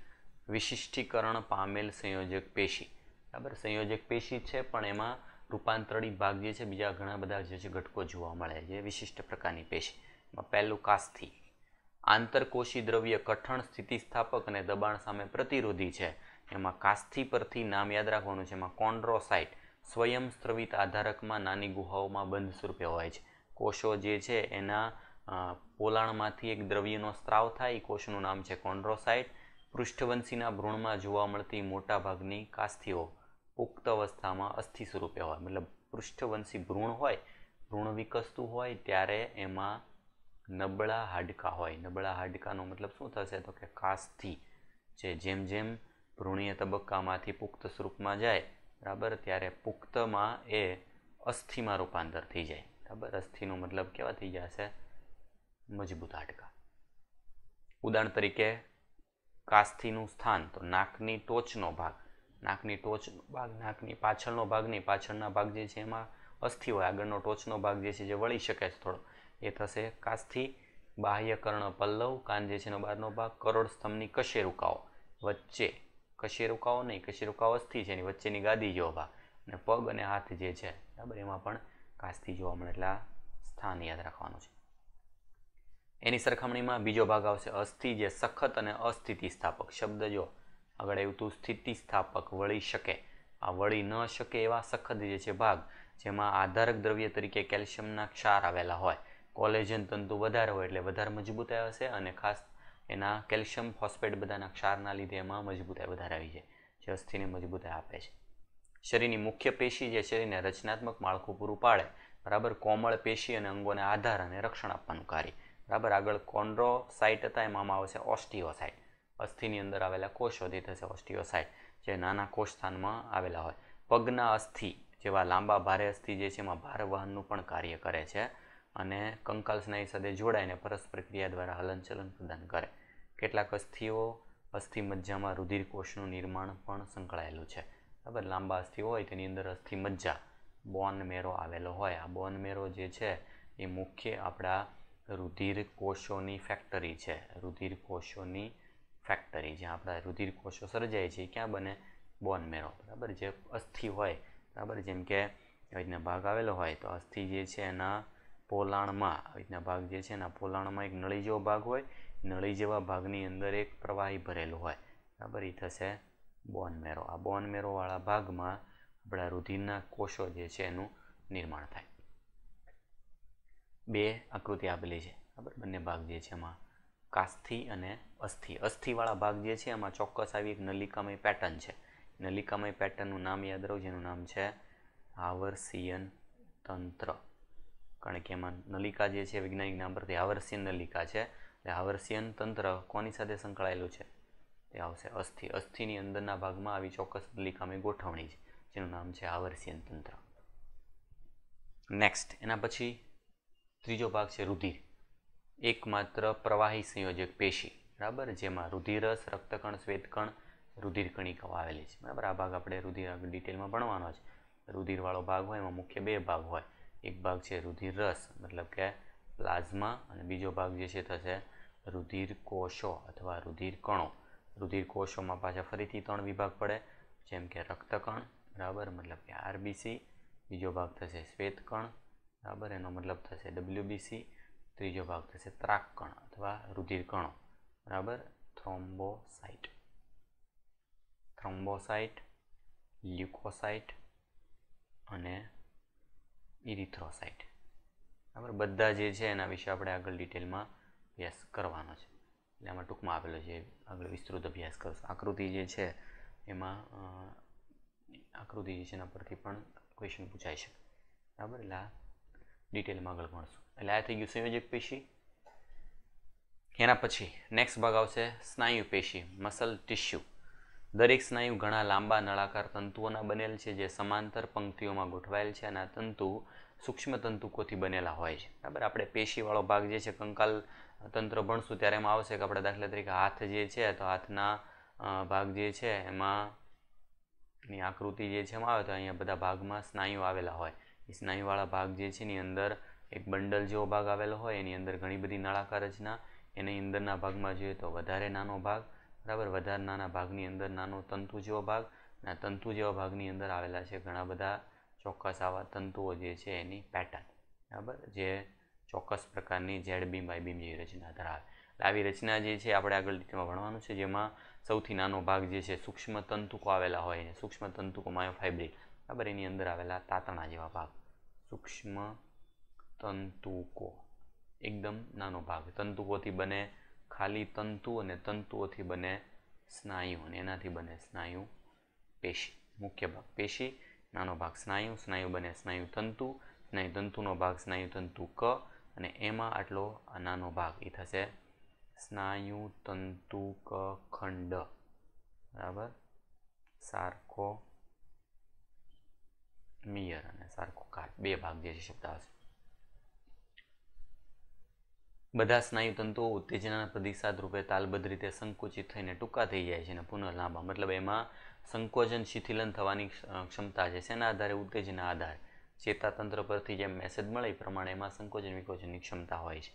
વિશિષ્ટીકરણ પામેલ સંયોજક પેશી બરાબર સંયોજક પેશી છે પણ એમાં રૂપાંતરિત ભાગ જે છે બીજા ઘણા બધા જે છે ઘટકો જોવા મળે છે વિશિષ્ટ પ્રકારની પેશી એમાં પહેલું કાસ્થિ આંતરકોષી દ્રવ્ય કઠણ સ્થિતિસ્થાપક અને દબાણ સામે પ્રતિરોધી છે એમાં કાસ્થિ પરથી નામ યાદ રાખવાનું છે એમાં કોન્ડ્રોસાઇટ સ્વયંસ્ત્રવિત આધારકમાં નાની ગુહાઓમાં બંધ સ્વરૂપે હોય છે કોષો જે છે એના પોલાણમાંથી એક દ્રવ્યનો સ્ત્રાવ થાય એ કોષનું નામ છે કોન્ડ્રોસાઇટ પૃષ્ઠવંશીના ભ્રૂણમાં જોવા મળતી મોટાભાગની કાસ્થીઓ પુખ્ત અવસ્થામાં અસ્થિ સ્વરૂપે હોય મતલબ પૃષ્ઠવંશી ભ્રૂણ હોય ભ્રૂણ વિકસતું હોય ત્યારે એમાં નબળા હાડકા હોય નબળા હાડકાનો મતલબ શું થશે તો કે કાસ્થી જે જેમ જેમ ભ્રૂણીય તબક્કામાંથી પુખ્ત સ્વરૂપમાં જાય બરાબર ત્યારે પુખ્તમાં એ અસ્થિમાં રૂપાંતર થઈ જાય બરાબર અસ્થિનું મતલબ કેવા થઈ જશે મજબૂત હાડકાં ઉદાહરણ તરીકે કાસ્થીનું સ્થાન તો નાકની ટોચનો ભાગ નાકની ટોચનો ભાગ નાકની પાછળનો ભાગ નહીં પાછળના ભાગ જે છે એમાં અસ્થિ હોય આગળનો ટોચનો ભાગ જે છે જે વળી શકે છે થોડો એ થશે કાસ્થિ બાહ્ય કર્ણ પલ્લવ કાન જે છે એનો બહારનો ભાગ કરોડ સ્તંભની કશેરુકાઓ વચ્ચે કશેરુકાઓ નહીં કશેરુકાઓ અસ્થિ છે એની વચ્ચેની ગાદી જેવો ભાગ અને પગ અને હાથ જે છે બરાબર એમાં પણ કાસ્થિ જોવા મળે એટલે સ્થાન યાદ રાખવાનું છે એની સરખામણીમાં બીજો ભાગ આવશે અસ્થિ જે સખત અને અસ્થિતિસ્થાપક શબ્દ જો આગળ આવ્યું હતું સ્થિતિસ્થાપક વળી શકે આ વળી ન શકે એવા સખત જે છે ભાગ જેમાં આધારક દ્રવ્ય તરીકે કેલ્શિયમના ક્ષાર આવેલા હોય કોલેજન તંતુ વધારે હોય એટલે વધારે મજબૂતાઈ હશે અને ખાસ એના કેલ્શિયમ ફોસ્ફેટ બધાના ક્ષારના લીધે એમાં મજબૂતાઈ વધારે આવી જાય જે અસ્થિને મજબૂતાઈ આપે છે શરીરની મુખ્ય પેશી જે શરીરને રચનાત્મક માળખું પૂરું પાડે બરાબર કોમળ પેશી અને અંગોને આધાર અને રક્ષણ આપવાનું કાર્ય બરાબર આગળ સાઇટ હતા એમાં આવે છે ઓસ્ટિયોસાઇટ અસ્થિની અંદર આવેલા કોષો થી થશે ઓસ્ટિયોસાઇટ જે નાના કોષસ્થાનમાં આવેલા હોય પગના અસ્થિ જેવા લાંબા ભારે અસ્થિ જે છે એમાં ભાર વહનનું પણ કાર્ય કરે છે અને કંકાલ સ્નાયુ સાથે જોડાઈને પરસ્પર ક્રિયા દ્વારા હલનચલન પ્રદાન કરે કેટલાક અસ્થિઓ અસ્થિ મજ્જામાં કોષનું નિર્માણ પણ સંકળાયેલું છે બરાબર લાંબા અસ્થિ હોય તેની અંદર અસ્થિ મજ્જા બોન મેરો આવેલો હોય આ બોન મેરો જે છે એ મુખ્ય આપણા રુધિર કોષોની ફેક્ટરી છે રુધિર કોષોની ફેક્ટરી જ્યાં આપણા રુધિર કોષો સર્જાય છે ક્યાં બને બોન મેરો બરાબર જે અસ્થિ હોય બરાબર જેમ કે આવી રીતના ભાગ આવેલો હોય તો અસ્થિ જે છે એના પોલાણમાં આવી રીતના ભાગ જે છે એના પોલાણમાં એક નળી જેવો ભાગ હોય નળી જેવા ભાગની અંદર એક પ્રવાહી ભરેલું હોય બરાબર એ થશે બોન મેરો આ બોન મેરોવાળા ભાગમાં આપણા રુધિરના કોષો જે છે એનું નિર્માણ થાય બે આકૃતિ આપેલી છે બરાબર બંને ભાગ જે છે એમાં કાસ્થિ અને અસ્થિ અસ્થિવાળા ભાગ જે છે એમાં ચોક્કસ આવી એક નલિકામય પેટર્ન છે નલિકામય પેટર્નનું નામ યાદ રહો જેનું નામ છે આવર્સિયન તંત્ર કારણ કે એમાં નલિકા જે છે વૈજ્ઞાનિક નામ પરથી આવર્સિયન નલિકા છે એટલે આવર્સિયન તંત્ર કોની સાથે સંકળાયેલું છે તે આવશે અસ્થિ અસ્થિની અંદરના ભાગમાં આવી ચોક્કસ નલિકામય ગોઠવણી છે જેનું નામ છે આવર્સિયન તંત્ર નેક્સ્ટ એના પછી ત્રીજો ભાગ છે રુધિર એકમાત્ર પ્રવાહી સંયોજક પેશી બરાબર જેમાં રુધિરસ રક્તકણ શ્વેતકણ રુધિર કણિકાઓ આવેલી છે બરાબર આ ભાગ આપણે રુધિર ડિટેલમાં ભણવાનો છે રુધિરવાળો ભાગ હોય એમાં મુખ્ય બે ભાગ હોય એક ભાગ છે રુધિર રસ મતલબ કે પ્લાઝમા અને બીજો ભાગ જે છે થશે રુધિર કોષો અથવા રુધિર કણો રુધિર કોષોમાં પાછા ફરીથી ત્રણ વિભાગ પડે જેમ કે રક્તકણ બરાબર મતલબ કે આરબીસી બીજો ભાગ થશે શ્વેતકણ બરાબર એનો મતલબ થશે ડબલ્યુબીસી ત્રીજો ભાગ થશે ત્રાકકણ અથવા રુધિરકણો બરાબર થ્રોમ્બોસાઇટ થ્રોમ્બોસાઇટ લ્યુકોસાઇટ અને ઇરિથ્રોસાઇટ બરાબર બધા જે છે એના વિશે આપણે આગળ ડિટેલમાં અભ્યાસ કરવાનો છે એટલે આમાં ટૂંકમાં આપેલો છે આગળ વિસ્તૃત અભ્યાસ કરશું આકૃતિ જે છે એમાં આકૃતિ જે છે એના પરથી પણ ક્વેશ્ચન પૂછાય છે બરાબર એટલે ડિટેલમાં આગળ ભણશું એટલે આ થઈ ગયું સંયોજક પેશી એના પછી નેક્સ્ટ ભાગ આવશે સ્નાયુ પેશી મસલ ટિશ્યુ દરેક સ્નાયુ ઘણા લાંબા નળાકાર તંતુઓના બનેલ છે જે સમાંતર પંક્તિઓમાં ગોઠવાયેલ છે અને આ તંતુ સૂક્ષ્મ તંતુકોથી બનેલા હોય છે બરાબર આપણે પેશીવાળો ભાગ જે છે કંકાલ તંત્ર ભણશું ત્યારે એમાં આવશે કે આપણે દાખલા તરીકે હાથ જે છે તો હાથના ભાગ જે છે એમાં ની આકૃતિ જે છે એમાં આવે તો અહીંયા બધા ભાગમાં સ્નાયુ આવેલા હોય સ્નાયુવાળા ભાગ જે છે એની અંદર એક બંડલ જેવો ભાગ આવેલો હોય એની અંદર ઘણી બધી નળાકાર રચના એની અંદરના ભાગમાં જોઈએ તો વધારે નાનો ભાગ બરાબર વધારે નાના ભાગની અંદર નાનો તંતુ જેવો ભાગ અને તંતુ જેવા ભાગની અંદર આવેલા છે ઘણા બધા ચોક્કસ આવા તંતુઓ જે છે એની પેટર્ન બરાબર જે ચોક્કસ પ્રકારની ઝેડ બીમ વાય બીમ જેવી રચના ધરાવે એટલે આવી રચના જે છે આપણે આગળ ડિટેલમાં ભણવાનું છે જેમાં સૌથી નાનો ભાગ જે છે સૂક્ષ્મ તંતુકો આવેલા હોય સૂક્ષ્મ તંતુકો માયોફાઇબ્રિલ બરાબર એની અંદર આવેલા તાતણા જેવા ભાગ સૂક્ષ્મ તંતુકો એકદમ નાનો ભાગ તંતુકોથી બને ખાલી તંતુ અને તંતુઓથી બને સ્નાયુ અને એનાથી બને સ્નાયુ પેશી મુખ્ય ભાગ પેશી નાનો ભાગ સ્નાયુ સ્નાયુ બને સ્નાયુ તંતુ સ્નાયુ તંતુનો ભાગ સ્નાયુ તંતુ ક અને એમાં આટલો આ નાનો ભાગ એ થશે સ્નાયુ તંતુ ક ખંડ બરાબર સારખો મિયર અને સાર્કોકાર બે ભાગ જે છે શબ્દ આવશે બધા સ્નાયુ તંતુઓ ઉત્તેજનાના પ્રતિસાદ રૂપે તાલબદ્ધ રીતે સંકુચિત થઈને ટૂંકા થઈ જાય છે અને પુનઃ લાંબા મતલબ એમાં સંકોચન શિથિલન થવાની ક્ષમતા છે શેના આધારે ઉત્તેજના આધાર ચેતાતંત્ર પરથી જેમ મેસેજ મળે એ પ્રમાણે એમાં સંકોચન વિકોચનની ક્ષમતા હોય છે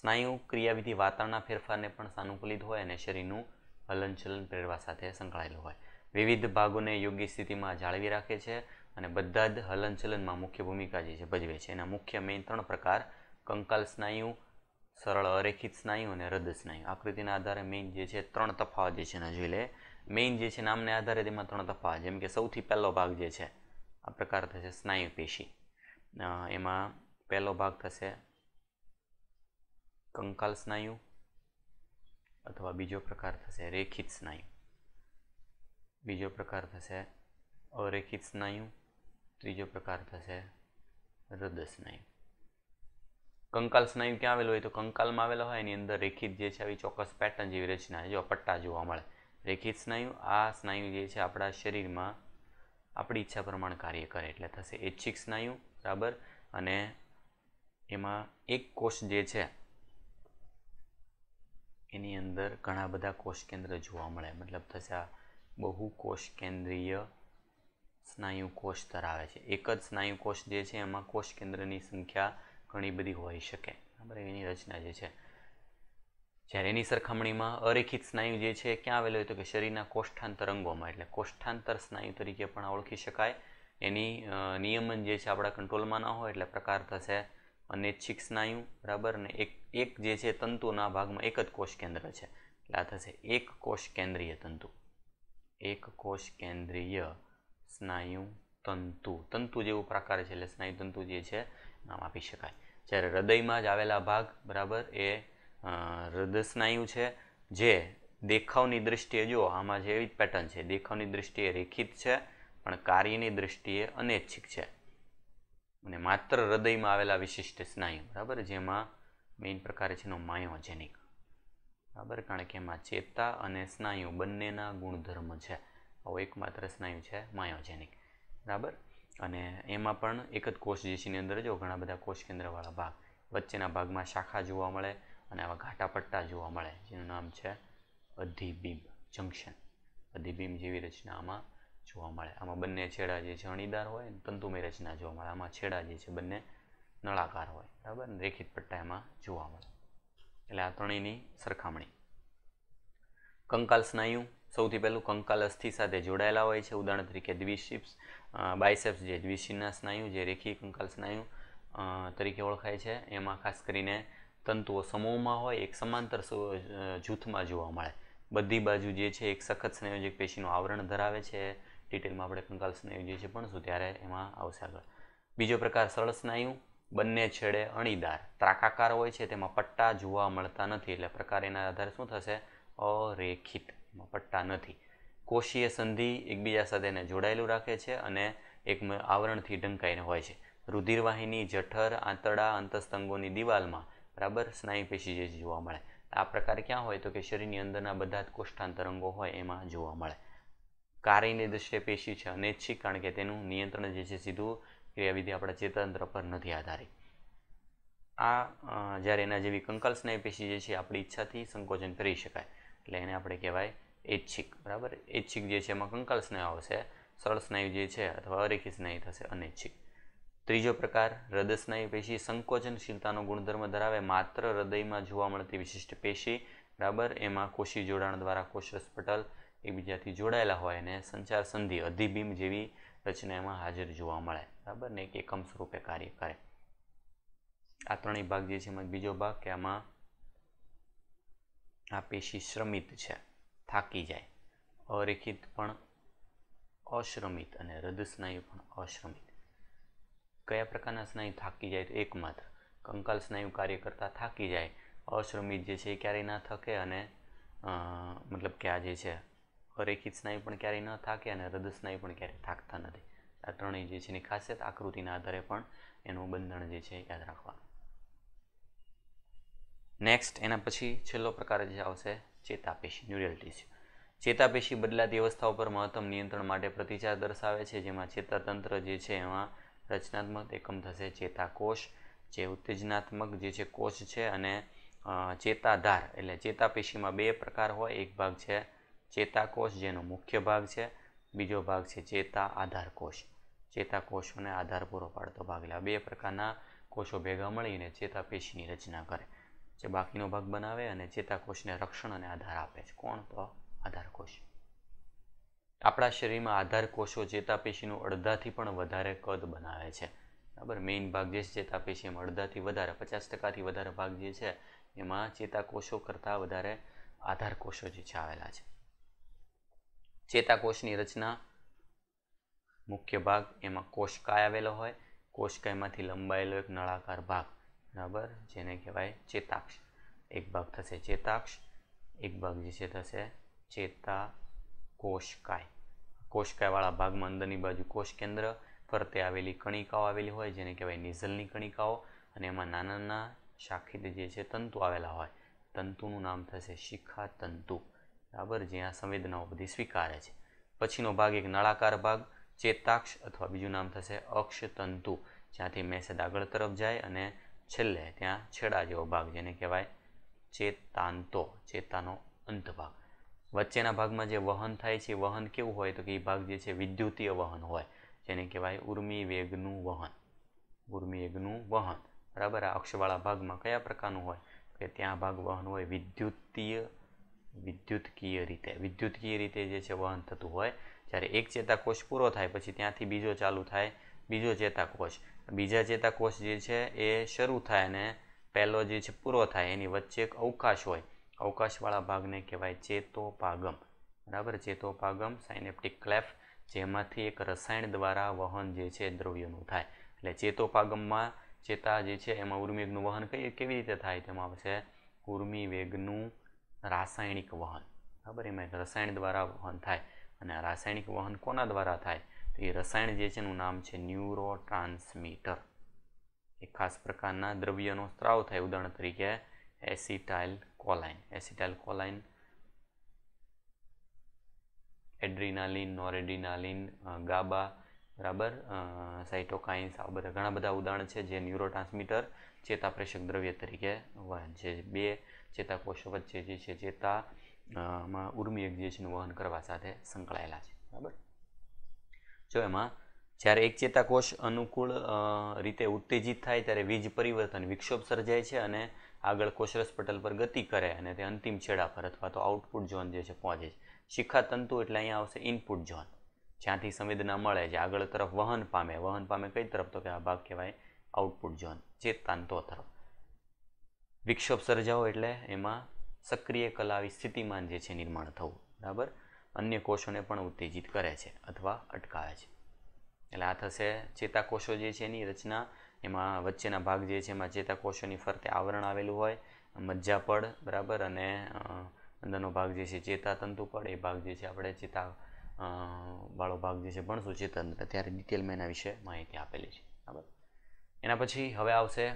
સ્નાયુ ક્રિયાવિધિ વાતાવરણના ફેરફારને પણ સાનુકૂલિત હોય અને શરીરનું હલનચલન પ્રેરવા સાથે સંકળાયેલું હોય વિવિધ ભાગોને યોગ્ય સ્થિતિમાં જાળવી રાખે છે અને બધા જ હલનચલનમાં મુખ્ય ભૂમિકા જે છે ભજવે છે એના મુખ્ય મેઇન ત્રણ પ્રકાર કંકાલ સ્નાયુ સરળ અરેખિત સ્નાયુ અને હૃદય સ્નાયુ આકૃતિના આધારે મેઇન જે છે ત્રણ તફાવત જે છે એના જોઈ લે મેઇન જે છે નામને આધારે તેમાં ત્રણ તફાવત જેમ કે સૌથી પહેલો ભાગ જે છે આ પ્રકાર થશે સ્નાયુ પેશી એમાં પહેલો ભાગ થશે કંકાલ સ્નાયુ અથવા બીજો પ્રકાર થશે રેખિત સ્નાયુ બીજો પ્રકાર થશે અરેખિત સ્નાયુ ત્રીજો પ્રકાર થશે હૃદય સ્નાયુ કંકાલ સ્નાયુ ક્યાં આવેલો હોય તો કંકાલમાં આવેલો હોય એની અંદર રેખિત જે છે આવી ચોક્કસ પેટર્ન જેવી રચના જો પટ્ટા જોવા મળે રેખિત સ્નાયુ આ સ્નાયુ જે છે આપણા શરીરમાં આપણી ઈચ્છા પ્રમાણે કાર્ય કરે એટલે થશે ઐચ્છિક સ્નાયુ બરાબર અને એમાં એક કોષ જે છે એની અંદર ઘણા બધા કોષ કેન્દ્ર જોવા મળે મતલબ થશે આ બહુ કોષ કેન્દ્રીય સ્નાયુ કોષ ધરાવે છે એક જ સ્નાયુ કોષ જે છે એમાં કોષ કેન્દ્રની સંખ્યા ઘણી બધી હોઈ શકે બરાબર એની રચના જે છે જ્યારે એની સરખામણીમાં અરેખિત સ્નાયુ જે છે ક્યાં આવેલો હોય તો કે શરીરના કોષ્ઠાંતર અંગોમાં એટલે કોષ્ઠાંતર સ્નાયુ તરીકે પણ ઓળખી શકાય એની નિયમન જે છે આપણા કંટ્રોલમાં ના હોય એટલે પ્રકાર થશે અનૈચ્છિક સ્નાયુ બરાબર ને એક એક જે છે તંતુના ભાગમાં એક જ કોષ કેન્દ્ર છે એટલે આ થશે એક કોષ કેન્દ્રીય તંતુ એક કોષ કેન્દ્રીય સ્નાયુ તંતુ તંતુ જેવો પ્રકાર છે એટલે સ્નાયુ તંતુ જે છે નામ આપી શકાય જ્યારે હૃદયમાં જ આવેલા ભાગ બરાબર એ હૃદય સ્નાયુ છે જે દેખાવની દ્રષ્ટિએ જો આમાં જે એવી જ પેટર્ન છે દેખાવની દ્રષ્ટિએ રેખિત છે પણ કાર્યની દ્રષ્ટિએ અનૈચ્છિક છે અને માત્ર હૃદયમાં આવેલા વિશિષ્ટ સ્નાયુ બરાબર જેમાં મેઇન પ્રકાર છે એનો માયોજેનિક બરાબર કારણ કે એમાં ચેતા અને સ્નાયુ બંનેના ગુણધર્મ છે આવો એકમાત્ર સ્નાયુ છે માયોજેનિક બરાબર અને એમાં પણ એક જ કોષ જેસીની અંદર જો ઘણા બધા કોષ કેન્દ્રવાળા ભાગ વચ્ચેના ભાગમાં શાખા જોવા મળે અને આવા ઘાટાપટ્ટા જોવા મળે જેનું નામ છે અધિબિંબ જંક્શન અધિબિંબ જેવી રચના આમાં જોવા મળે આમાં બંને છેડા જે છે અણીદાર હોય તંતુમય રચના જોવા મળે આમાં છેડા જે છે બંને નળાકાર હોય બરાબર રેખિત પટ્ટા એમાં જોવા મળે એટલે આ ત્રણેયની સરખામણી કંકાલ સ્નાયુ સૌથી પહેલું કંકાલ અસ્થિ સાથે જોડાયેલા હોય છે ઉદાહરણ તરીકે દ્વિશિપ્સ બાયસેપ્સ જે દ્વિશિના સ્નાયુ જે રેખી કંકાલ સ્નાયુ તરીકે ઓળખાય છે એમાં ખાસ કરીને તંતુઓ સમૂહમાં હોય એક સમાંતર જૂથમાં જોવા મળે બધી બાજુ જે છે એક સખત સંયોજક પેશીનું આવરણ ધરાવે છે ડિટેલમાં આપણે કંકાલ સ્નાયુ જે છે ભણશું ત્યારે એમાં આવશે આગળ બીજો પ્રકાર સરળ સ્નાયુ બંને છેડે અણીદાર ત્રાકાકાર હોય છે તેમાં પટ્ટા જોવા મળતા નથી એટલે પ્રકાર એના આધારે શું થશે અરેખિત પટ્ટા નથી કોષીય સંધિ એકબીજા સાથે એને જોડાયેલું રાખે છે અને એક આવરણથી ઢંકાઈને હોય છે રુધિરવાહિની જઠર આંતડા અંતસ્તંગોની દિવાલમાં બરાબર સ્નાયુપેશી જે જોવા મળે આ પ્રકાર ક્યાં હોય તો કે શરીરની અંદરના બધા જ કોષ્ઠાંતરંગો હોય એમાં જોવા મળે કાર્યની દ્રષ્ટિએ પેશી છે અનૈચ્છિક કારણ કે તેનું નિયંત્રણ જે છે સીધું ક્રિયાવિધિ આપણા ચેતંત્ર પર નથી આધારિત આ જ્યારે એના જેવી કંકાલ સ્નાયુ પેશી જે છે આપણી ઈચ્છાથી સંકોચન કરી શકાય એટલે એને આપણે કહેવાય ઐચ્છિક બરાબર ઐચ્છિક જે છે એમાં કંકાલ સ્નાયુ આવશે સરળ સ્નાયુ જે છે અથવા અરેખી સ્નાયુ થશે અનૈચ્છિક ત્રીજો પ્રકાર હૃદય સ્નાયુ પેશી સંકોચનશીલતાનો ગુણધર્મ ધરાવે માત્ર હૃદયમાં જોવા મળતી વિશિષ્ટ પેશી બરાબર એમાં કોશી જોડાણ દ્વારા કોષરસ પટલ એકબીજાથી જોડાયેલા હોય અને સંચાર સંધિ અધિબિંબ જેવી રચના એમાં હાજર જોવા મળે બરાબર ને એક એકમ સ્વરૂપે કાર્ય કરે આ ત્રણેય ભાગ જે છે એમાં બીજો ભાગ કે આમાં આ પેશી શ્રમિત છે થાકી જાય અરેખિત પણ અશ્રમિત અને હૃદય સ્નાયુ પણ અશ્રમિત કયા પ્રકારના સ્નાયુ થાકી જાય એકમાત્ર કંકાલ સ્નાયુ કાર્ય કરતાં થાકી જાય અશ્રમિત જે છે એ ક્યારેય ના થકે અને મતલબ કે આ જે છે અરેખિત સ્નાયુ પણ ક્યારેય ન થાકે અને હૃદય સ્નાયુ પણ ક્યારેય થાકતા નથી આ ત્રણેય જે છે એની ખાસિયત આકૃતિના આધારે પણ એનું બંધન જે છે યાદ રાખવાનું નેક્સ્ટ એના પછી છેલ્લો પ્રકાર જે આવશે ચેતાપેશી ન્યુરલ ટીસ્યુ ચેતાપેશી બદલાતી અવસ્થા ઉપર મહત્તમ નિયંત્રણ માટે પ્રતિચાર દર્શાવે છે જેમાં ચેતાતંત્ર જે છે એમાં રચનાત્મક એકમ થશે ચેતાકોષ જે ઉત્તેજનાત્મક જે છે કોષ છે અને ચેતાધાર એટલે ચેતાપેશીમાં બે પ્રકાર હોય એક ભાગ છે ચેતાકોષ જેનો મુખ્ય ભાગ છે બીજો ભાગ છે ચેતા આધાર કોષ ચેતાકોષોને આધાર પૂરો પાડતો ભાગ એટલે બે પ્રકારના કોષો ભેગા મળીને ચેતાપેશીની રચના કરે જે બાકીનો ભાગ બનાવે અને ચેતાકોષને રક્ષણ અને આધાર આપે છે કોણ તો આધારકોષ આપણા શરીરમાં આધારકોષો ચેતાપેશીનું અડધાથી પણ વધારે કદ બનાવે છે બરાબર મેઇન ભાગ જે છે ચેતાપેશી એમાં અડધાથી વધારે પચાસ ટકાથી વધારે ભાગ જે છે એમાં ચેતાકોષો કરતાં વધારે આધારકોષો જે છે આવેલા છે ચેતાકોષની રચના મુખ્ય ભાગ એમાં કોષકાય આવેલો હોય કોષકાયમાંથી લંબાયેલો એક નળાકાર ભાગ બરાબર જેને કહેવાય ચેતાક્ષ એક ભાગ થશે ચેતાક્ષ એક ભાગ જે છે થશે ચેતા કોશકાય કોષકાયવાળા ભાગમાં અંદરની બાજુ કોષ કેન્દ્ર ફરતે આવેલી કણિકાઓ આવેલી હોય જેને કહેવાય નિઝલની કણિકાઓ અને એમાં નાના નાના શાખિત જે છે તંતુ આવેલા હોય તંતુનું નામ થશે શિખા તંતુ બરાબર જ્યાં સંવેદનાઓ બધી સ્વીકારે છે પછીનો ભાગ એક નળાકાર ભાગ ચેતાક્ષ અથવા બીજું નામ થશે અક્ષ તંતુ જ્યાંથી મેસેજ આગળ તરફ જાય અને છેલ્લે ત્યાં છેડા જેવો ભાગ જેને કહેવાય ચેતાંતો ચેતાનો અંત ભાગ વચ્ચેના ભાગમાં જે વહન થાય છે વહન કેવું હોય તો કે એ ભાગ જે છે વિદ્યુતીય વહન હોય જેને કહેવાય ઉર્મી વેગનું વહન ઉર્મી વેગનું વહન બરાબર આ અક્ષવાળા ભાગમાં કયા પ્રકારનું હોય કે ત્યાં ભાગ વહન હોય વિદ્યુતીય વિદ્યુતકીય રીતે વિદ્યુતકીય રીતે જે છે વહન થતું હોય જ્યારે એક ચેતાકોષ પૂરો થાય પછી ત્યાંથી બીજો ચાલુ થાય બીજો ચેતાકોષ બીજા ચેતાકોષ જે છે એ શરૂ થાય અને પહેલો જે છે પૂરો થાય એની વચ્ચે એક અવકાશ હોય અવકાશવાળા ભાગને કહેવાય ચેતોપાગમ બરાબર ચેતોપાગમ સાઇનેપ્ટિક ક્લેફ જેમાંથી એક રસાયણ દ્વારા વહન જે છે દ્રવ્યનું થાય એટલે ચેતોપાગમમાં ચેતા જે છે એમાં ઉર્મિવેગનું વહન કઈ કેવી રીતે થાય તેમાં આવશે ઉર્મિવેગનું રાસાયણિક વહન બરાબર એમાં એક રસાયણ દ્વારા વહન થાય અને રાસાયણિક વહન કોના દ્વારા થાય તો એ રસાયણ જે છે એનું નામ છે ન્યુરો ટ્રાન્સમીટર એક ખાસ પ્રકારના દ્રવ્યનો સ્ત્રાવ થાય ઉદાહરણ તરીકે acetylcholine acetylcholine adrenaline noradrenaline GABA બરાબર સાઇટોકાઇન્સ આ બધા ઘણા બધા ઉદાહરણ છે જે ન્યુરો ટ્રાન્સમીટર ચેતાપ્રેષક દ્રવ્ય તરીકે વહન છે બે ચેતાકોષો વચ્ચે જે છે ચેતા માં ઉર્મિયક જે છે એનું વહન કરવા સાથે સંકળાયેલા છે બરાબર જો એમાં જ્યારે એક ચેતાકોષ અનુકૂળ રીતે ઉત્તેજિત થાય ત્યારે વીજ પરિવર્તન વિક્ષોપ સર્જાય છે અને આગળ કોષરસ પટલ પર ગતિ કરે અને તે અંતિમ છેડા પર અથવા તો આઉટપુટ ઝોન જે છે પહોંચે છે શિખા તંતુ એટલે અહીંયા આવશે ઇનપુટ ઝોન જ્યાંથી સંવેદના મળે છે આગળ તરફ વહન પામે વહન પામે કઈ તરફ તો કે આ ભાગ કહેવાય આઉટપુટ ઝોન ચેતાંતો તરફ વિક્ષોપ સર્જાવો એટલે એમાં સક્રિય કલાવી સ્થિતિમાન જે છે નિર્માણ થવું બરાબર અન્ય કોષોને પણ ઉત્તેજિત કરે છે અથવા અટકાવે છે એટલે આ થશે ચેતાકોષો જે છે એની રચના એમાં વચ્ચેના ભાગ જે છે એમાં ચેતાકોષોની ફરતે આવરણ આવેલું હોય મજ્જાપડ બરાબર અને અંદરનો ભાગ જે છે ચેતાતંતુ પડ એ ભાગ જે છે આપણે ચેતા વાળો ભાગ જે છે ભણશું ચેતનતંત્ર ત્યારે ડિટેલમાં એના વિશે માહિતી આપેલી છે બરાબર એના પછી હવે આવશે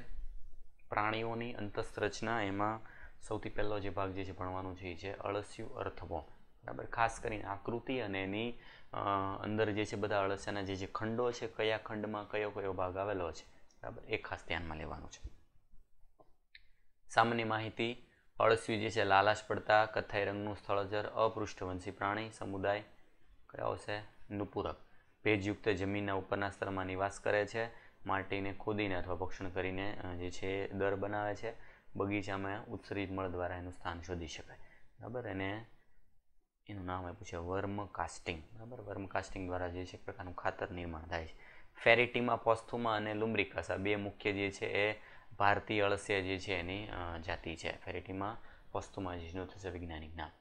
પ્રાણીઓની અંતસ્થ રચના એમાં સૌથી પહેલો જે ભાગ જે છે ભણવાનો છે એ છે અળસ્યુ અર્થવો બરાબર ખાસ કરીને આકૃતિ અને એની અંદર જે છે બધા અળસિયાના જે જે ખંડો છે કયા ખંડમાં કયો કયો ભાગ આવેલો છે બરાબર એ ખાસ ધ્યાનમાં લેવાનું છે સામાન્ય માહિતી અળસિયું જે છે લાલાશ પડતા કથ્થાઈ રંગનું સ્થળજર અપૃષ્ઠવંશી પ્રાણી સમુદાય કયો આવશે નુપૂરક ભેજયુક્ત જમીનના ઉપરના સ્તરમાં નિવાસ કરે છે માટીને ખોદીને અથવા ભક્ષણ કરીને જે છે દર બનાવે છે બગીચામાં ઉત્સર્જિત મળ દ્વારા એનું સ્થાન શોધી શકાય બરાબર એને એનું નામ આપ્યું છે વર્મ કાસ્ટિંગ બરાબર વર્મ કાસ્ટિંગ દ્વારા જે છે એક પ્રકારનું ખાતર નિર્માણ થાય છે ફેરિટીમાં પોસ્થુમા અને આ બે મુખ્ય જે છે એ ભારતીય અળસ્ય જે છે એની જાતિ છે ફેરિટીમાં પોસ્થુમા જેનું થશે વૈજ્ઞાનિક નામ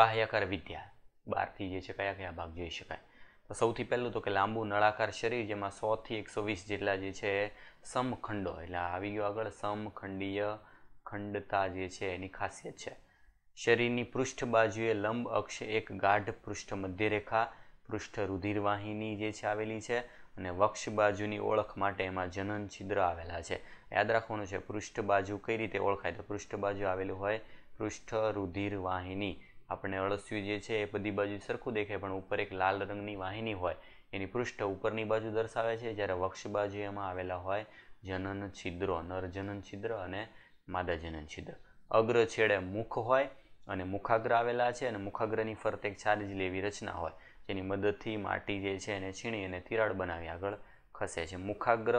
બાહ્યાકાર વિદ્યા બારથી જે છે કયા કયા ભાગ જોઈ શકાય તો સૌથી પહેલું તો કે લાંબુ નળાકાર શરીર જેમાં સોથી એકસો વીસ જેટલા જે છે સમખંડો એટલે આવી ગયો આગળ સમખંડીય ખંડતા જે છે એની ખાસિયત છે શરીરની પૃષ્ઠ બાજુએ લંબ અક્ષ એક ગાઢ પૃષ્ઠ મધ્યરેખા પૃષ્ઠ રુધિરવાહિની જે છે આવેલી છે અને વક્ષ બાજુની ઓળખ માટે એમાં જનન છિદ્ર આવેલા છે યાદ રાખવાનું છે પૃષ્ઠ બાજુ કઈ રીતે ઓળખાય તો પૃષ્ઠ બાજુ આવેલું હોય પૃષ્ઠ રુધિર વાહિની આપણે અળસિયું જે છે એ બધી બાજુ સરખું દેખાય પણ ઉપર એક લાલ રંગની વાહિની હોય એની પૃષ્ઠ ઉપરની બાજુ દર્શાવે છે જ્યારે વક્ષ બાજુ એમાં આવેલા હોય જનન છિદ્રો નરજનન છિદ્ર અને માદા જનન છિદ્ર અગ્ર છેડે મુખ હોય અને મુખાગ્ર આવેલા છે અને મુખાગ્રની ફરતે એક છાલજી લેવી રચના હોય જેની મદદથી માટી જે છે એને છીણી અને તિરાડ બનાવી આગળ ખસે છે મુખાગ્ર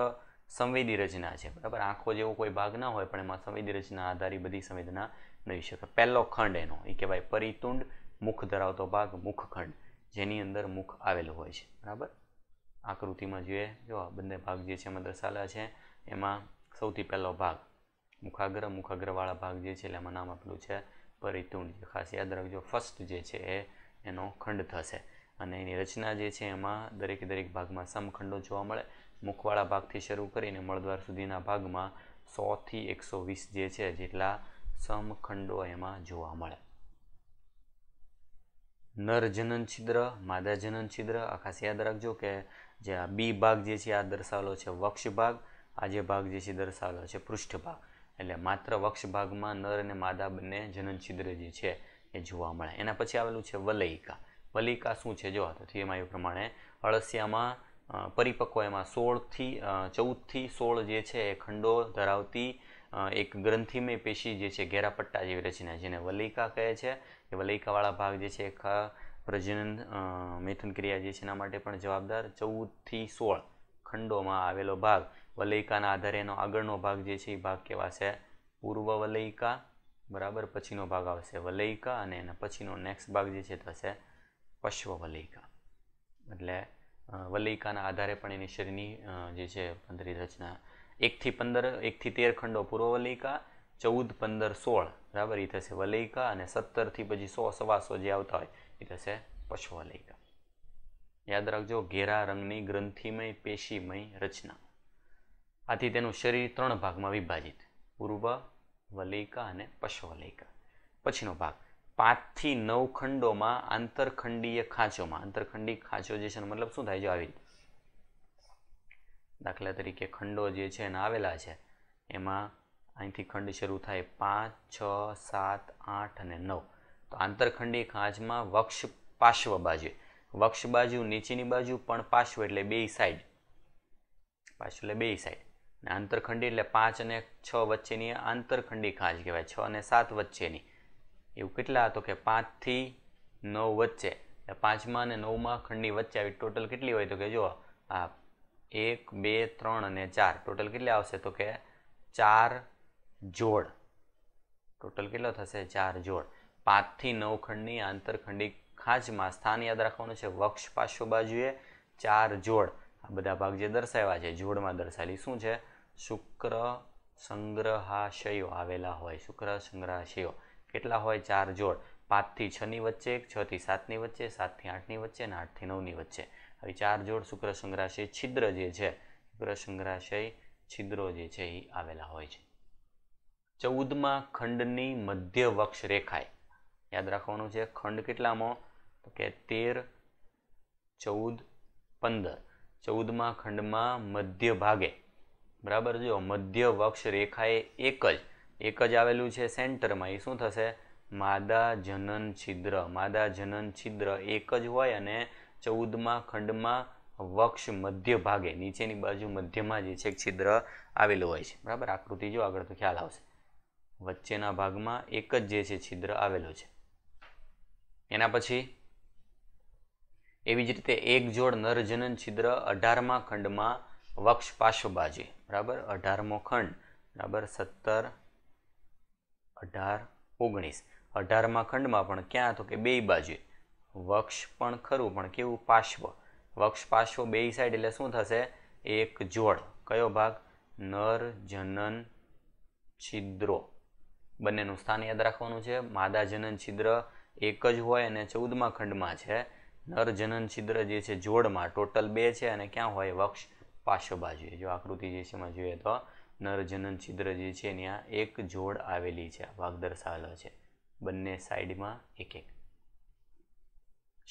સંવેદી રચના છે બરાબર આંખો જેવો કોઈ ભાગ ના હોય પણ એમાં સંવેદી રચના આધારિત બધી સંવેદના નહીં શકે પહેલો ખંડ એનો એ કહેવાય પરિતુંડ મુખ ધરાવતો ભાગ મુખખંડ જેની અંદર મુખ આવેલું હોય છે બરાબર આકૃતિમાં જોઈએ જો આ બંને ભાગ જે છે એમાં દર્શાવેલા છે એમાં સૌથી પહેલો ભાગ મુખાગ્ર મુખાગ્રવાળા ભાગ જે છે એટલે એમાં નામ આપેલું છે પરિતૂણ ખાસ યાદ રાખજો ફર્સ્ટ જે છે એ એનો ખંડ થશે અને એની રચના જે છે એમાં દરેક દરેક ભાગમાં સમખંડો જોવા મળે મુખવાળા ભાગથી શરૂ કરીને મળદ્વાર સુધીના ભાગમાં સોથી એકસો વીસ જે છે જેટલા સમખંડો એમાં જોવા મળે નર જનન છિદ્ર માદા જનન છિદ્ર આ ખાસ યાદ રાખજો કે જે આ બી ભાગ જે છે આ દર્શાવેલો છે વક્ષ ભાગ આ જે ભાગ જે છે દર્શાવેલો છે પૃષ્ઠભાગ એટલે માત્ર વક્ષ ભાગમાં નર અને માદા બંને જનન છિદ્ર જે છે એ જોવા મળે એના પછી આવેલું છે વલયિકા વલિકા શું છે જો તો થીએમાં એ પ્રમાણે અળસિયામાં પરિપક્વ એમાં સોળથી ચૌદથી સોળ જે છે એ ખંડો ધરાવતી એક ગ્રંથિમય પેશી જે છે ઘેરાપટ્ટા જેવી રચના જેને વલિકા કહે છે એ વલિકાવાળા ભાગ જે છે એક પ્રજનન મેથુન ક્રિયા જે છે એના માટે પણ જવાબદાર ચૌદથી સોળ ખંડોમાં આવેલો ભાગ વલયિકાના આધારે એનો આગળનો ભાગ જે છે એ ભાગ કહેવાશે પૂર્વ વલયિકા બરાબર પછીનો ભાગ આવશે વલયિકા અને એના પછીનો નેક્સ્ટ ભાગ જે છે થશે પશ્વ વલયિકા એટલે વલયિકાના આધારે પણ એની શરીરની જે છે પંદરી રચના એકથી પંદર એકથી તેર ખંડો પૂર્વ વલયિકા ચૌદ પંદર સોળ બરાબર એ થશે વલયિકા અને સત્તરથી પછી સો સવાસો જે આવતા હોય એ થશે પશ્વ વલયિકા યાદ રાખજો ઘેરા રંગની ગ્રંથિમય પેશીમય રચના આથી તેનું શરીર ત્રણ ભાગમાં વિભાજિત પૂર્વ વલિકા અને પશ્વલિકા પછીનો ભાગ પાંચથી નવ ખંડોમાં આંતરખંડીય ખાંચોમાં આંતરખંડીય ખાંચો જે છે મતલબ શું થાય છે આવી દાખલા તરીકે ખંડો જે છે એના આવેલા છે એમાં અહીંથી ખંડ શરૂ થાય પાંચ છ સાત આઠ અને નવ તો આંતરખંડીય ખાંચમાં વક્ષ પાર્શ્વ બાજુ વક્ષ બાજુ નીચેની બાજુ પણ પાર્શ્વ એટલે બે સાઈડ પાર્શ્વ એટલે બે સાઈડ આંતરખંડી એટલે પાંચ અને છ વચ્ચેની આંતરખંડી ખાંજ કહેવાય છ અને સાત વચ્ચેની એવું કેટલા તો કે પાંચથી નવ વચ્ચે એટલે પાંચમાં અને નવમાં ખંડી વચ્ચે આવી ટોટલ કેટલી હોય તો કે જુઓ આ એક બે ત્રણ અને ચાર ટોટલ કેટલી આવશે તો કે ચાર જોડ ટોટલ કેટલો થશે ચાર જોડ પાંચથી નવ ખંડની આંતરખંડી ખાંચમાં સ્થાન યાદ રાખવાનું છે વક્ષ પાશ્વ બાજુએ ચાર જોડ આ બધા ભાગ જે દર્શાવ્યા છે જોડમાં દર્શાવેલી શું છે શુક્ર સંગ્રહાશયો આવેલા હોય શુક્ર સંગ્રહાશયો કેટલા હોય ચાર જોડ પાંચથી છની વચ્ચે છથી સાતની વચ્ચે સાતથી આઠની વચ્ચે અને આઠથી નવની વચ્ચે હવે ચાર જોડ શુક્ર સંગ્રહાશય છિદ્ર જે છે શુક્ર સંગ્રહાશય છિદ્રો જે છે એ આવેલા હોય છે ચૌદમાં ખંડની મધ્ય વક્ષ રેખાય યાદ રાખવાનું છે ખંડ કેટલામાં તો કે તેર ચૌદ પંદર ચૌદમાં ખંડમાં મધ્ય ભાગે બરાબર જો મધ્ય વક્ષ રેખાએ એક જ એક જ આવેલું છે સેન્ટરમાં એ શું થશે માદા જનન છિદ્ર માદા જનન છિદ્ર એક જ હોય અને ચૌદમાં ખંડમાં વક્ષ મધ્ય ભાગે નીચેની બાજુ મધ્યમાં જે છે છિદ્ર આવેલું હોય છે બરાબર આકૃતિ જો આગળ તો ખ્યાલ આવશે વચ્ચેના ભાગમાં એક જ જે છે છિદ્ર આવેલો છે એના પછી એવી જ રીતે એક જોડ નરજનન છિદ્ર અઢારમા ખંડમાં વક્ષ પાશોબાજી બરાબર અઢારમો ખંડ બરાબર સત્તર અઢાર ઓગણીસ અઢારમા ખંડમાં પણ ક્યાં હતો કે બે બાજુ વક્ષ પણ ખરું પણ કેવું પાશ્વ વક્ષ પાશ્વ બે સાઈડ એટલે શું થશે એક જોડ કયો ભાગ નર જનન છિદ્રો બંનેનું સ્થાન યાદ રાખવાનું છે માદા જનન છિદ્ર એક જ હોય અને ચૌદમા ખંડમાં છે નર જનન છિદ્ર જે છે જોડમાં ટોટલ બે છે અને ક્યાં હોય વક્ષ પાર્શ્વ બાજુએ જો આકૃતિ જે છે એમાં જોઈએ તો નરજનન છિદ્ર જે છે એની આ એક જોડ આવેલી છે વાઘ દર્શાવેલો છે બંને સાઈડમાં એક એક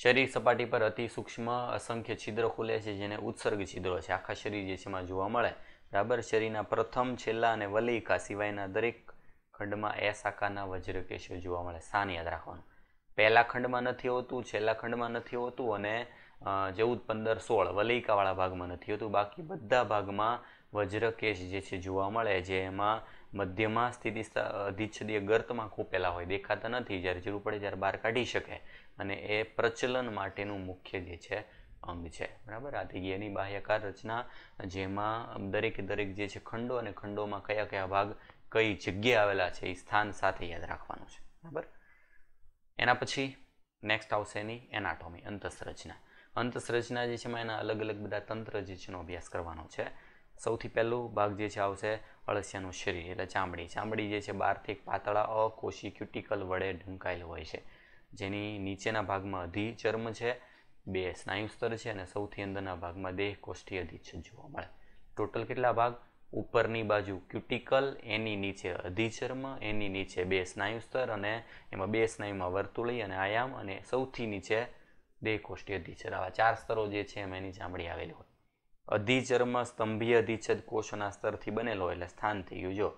શરીર સપાટી પર અતિ સૂક્ષ્મ અસંખ્ય છિદ્ર ખુલે છે જેને ઉત્સર્ગ છિદ્રો છે આખા શરીર જે છે એમાં જોવા મળે બરાબર શરીરના પ્રથમ છેલ્લા અને વલિકા સિવાયના દરેક ખંડમાં એસ આકારના વજ્રકેશો જોવા મળે સાન યાદ રાખવાનું પહેલા ખંડમાં નથી હોતું છેલ્લા ખંડમાં નથી હોતું અને ચૌદ પંદર સોળ વલૈકાવાળા ભાગમાં નથી હોતું બાકી બધા ભાગમાં વજ્રકેશ જે છે જોવા મળે જે એમાં મધ્યમાં સ્થિતિ અધિચ્છદીય ગર્તમાં ખૂંપેલા હોય દેખાતા નથી જ્યારે જરૂર પડે ત્યારે બહાર કાઢી શકે અને એ પ્રચલન માટેનું મુખ્ય જે છે અંગ છે બરાબર આ થઈ એની બાહ્યકાર રચના જેમાં દરેક દરેક જે છે ખંડો અને ખંડોમાં કયા કયા ભાગ કઈ જગ્યાએ આવેલા છે એ સ્થાન સાથે યાદ રાખવાનું છે બરાબર એના પછી નેક્સ્ટ આવશે એની એનાટોમી અંતસ્રચના અંતસરચના જે છે એમાં એના અલગ અલગ બધા તંત્ર જે છે અભ્યાસ કરવાનો છે સૌથી પહેલું ભાગ જે છે આવશે અળસિયાનું શરીર એટલે ચામડી ચામડી જે છે બહારથી એક પાતળા અકોશી ક્યુટિકલ વડે ઢંકાયેલ હોય છે જેની નીચેના ભાગમાં અધિચર્મ છે બે સ્નાયુ સ્તર છે અને સૌથી અંદરના ભાગમાં દેહ કોષ્ઠી અધિચ્છદ જોવા મળે ટોટલ કેટલા ભાગ ઉપરની બાજુ ક્યુટિકલ એની નીચે અધિચર્મ એની નીચે બે સ્નાયુ સ્તર અને એમાં બે સ્નાયુમાં વર્તુળી અને આયામ અને સૌથી નીચે દેહકોષ્ઠી અધિચ્છદ આવા ચાર સ્તરો જે છે એમાં એની ચામડી આવેલી હોય અધિચર્મ સ્તંભીય અધિચ્છદ કોષોના સ્તરથી બનેલો એટલે સ્થાન થઈ ગયું જો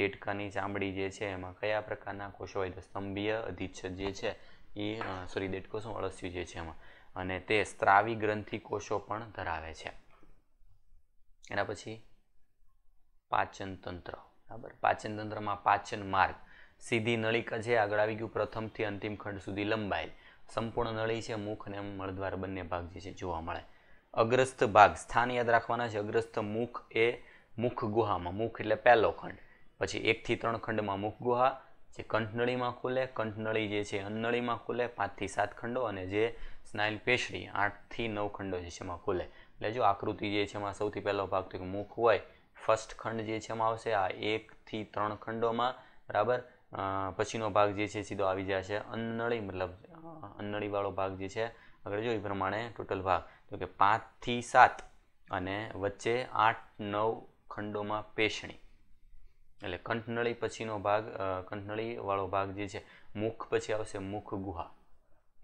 દેડકાની ચામડી જે છે એમાં કયા પ્રકારના કોષો હોય તો સ્તંભીય અધિચ્છદ જે છે એ સોરી દેટકો શું અળસ્યું જે છે એમાં અને તે સ્ત્રાવી ગ્રંથિ કોષો પણ ધરાવે છે એના પછી પાચન તંત્ર બરાબર પાચન તંત્રમાં પાચન માર્ગ સીધી નળિકા છે આગળ આવી ગયું પ્રથમથી અંતિમ ખંડ સુધી લંબાયેલ સંપૂર્ણ નળી છે મુખ અને મળદ્વાર બંને ભાગ જે છે જોવા મળે અગ્રસ્ત ભાગ સ્થાન યાદ રાખવાના છે અગ્રસ્ત મુખ એ મુખ ગુહામાં મુખ એટલે પહેલો ખંડ પછી એકથી ત્રણ ખંડમાં મુખ ગુહા જે કંઠનળીમાં ખુલે કંઠનળી જે છે અન્નળીમાં ખુલે પાંચથી સાત ખંડો અને જે સ્નાયલ પેશરી આઠથી નવ ખંડો જે છે એમાં ખુલે એટલે જો આકૃતિ જે છે એમાં સૌથી પહેલો ભાગ તો મુખ હોય ફર્સ્ટ ખંડ જે છે એમાં આવશે આ એકથી ત્રણ ખંડોમાં બરાબર પછીનો ભાગ જે છે સીધો આવી જશે અન્નળી મતલબ વાળો ભાગ જે છે આગળ જો એ પ્રમાણે ટોટલ ભાગ તો કે પાંચથી સાત અને વચ્ચે આઠ નવ ખંડોમાં પેશણી એટલે કંઠનળી પછીનો ભાગ કંઠનળીવાળો ભાગ જે છે મુખ પછી આવશે મુખ ગુહા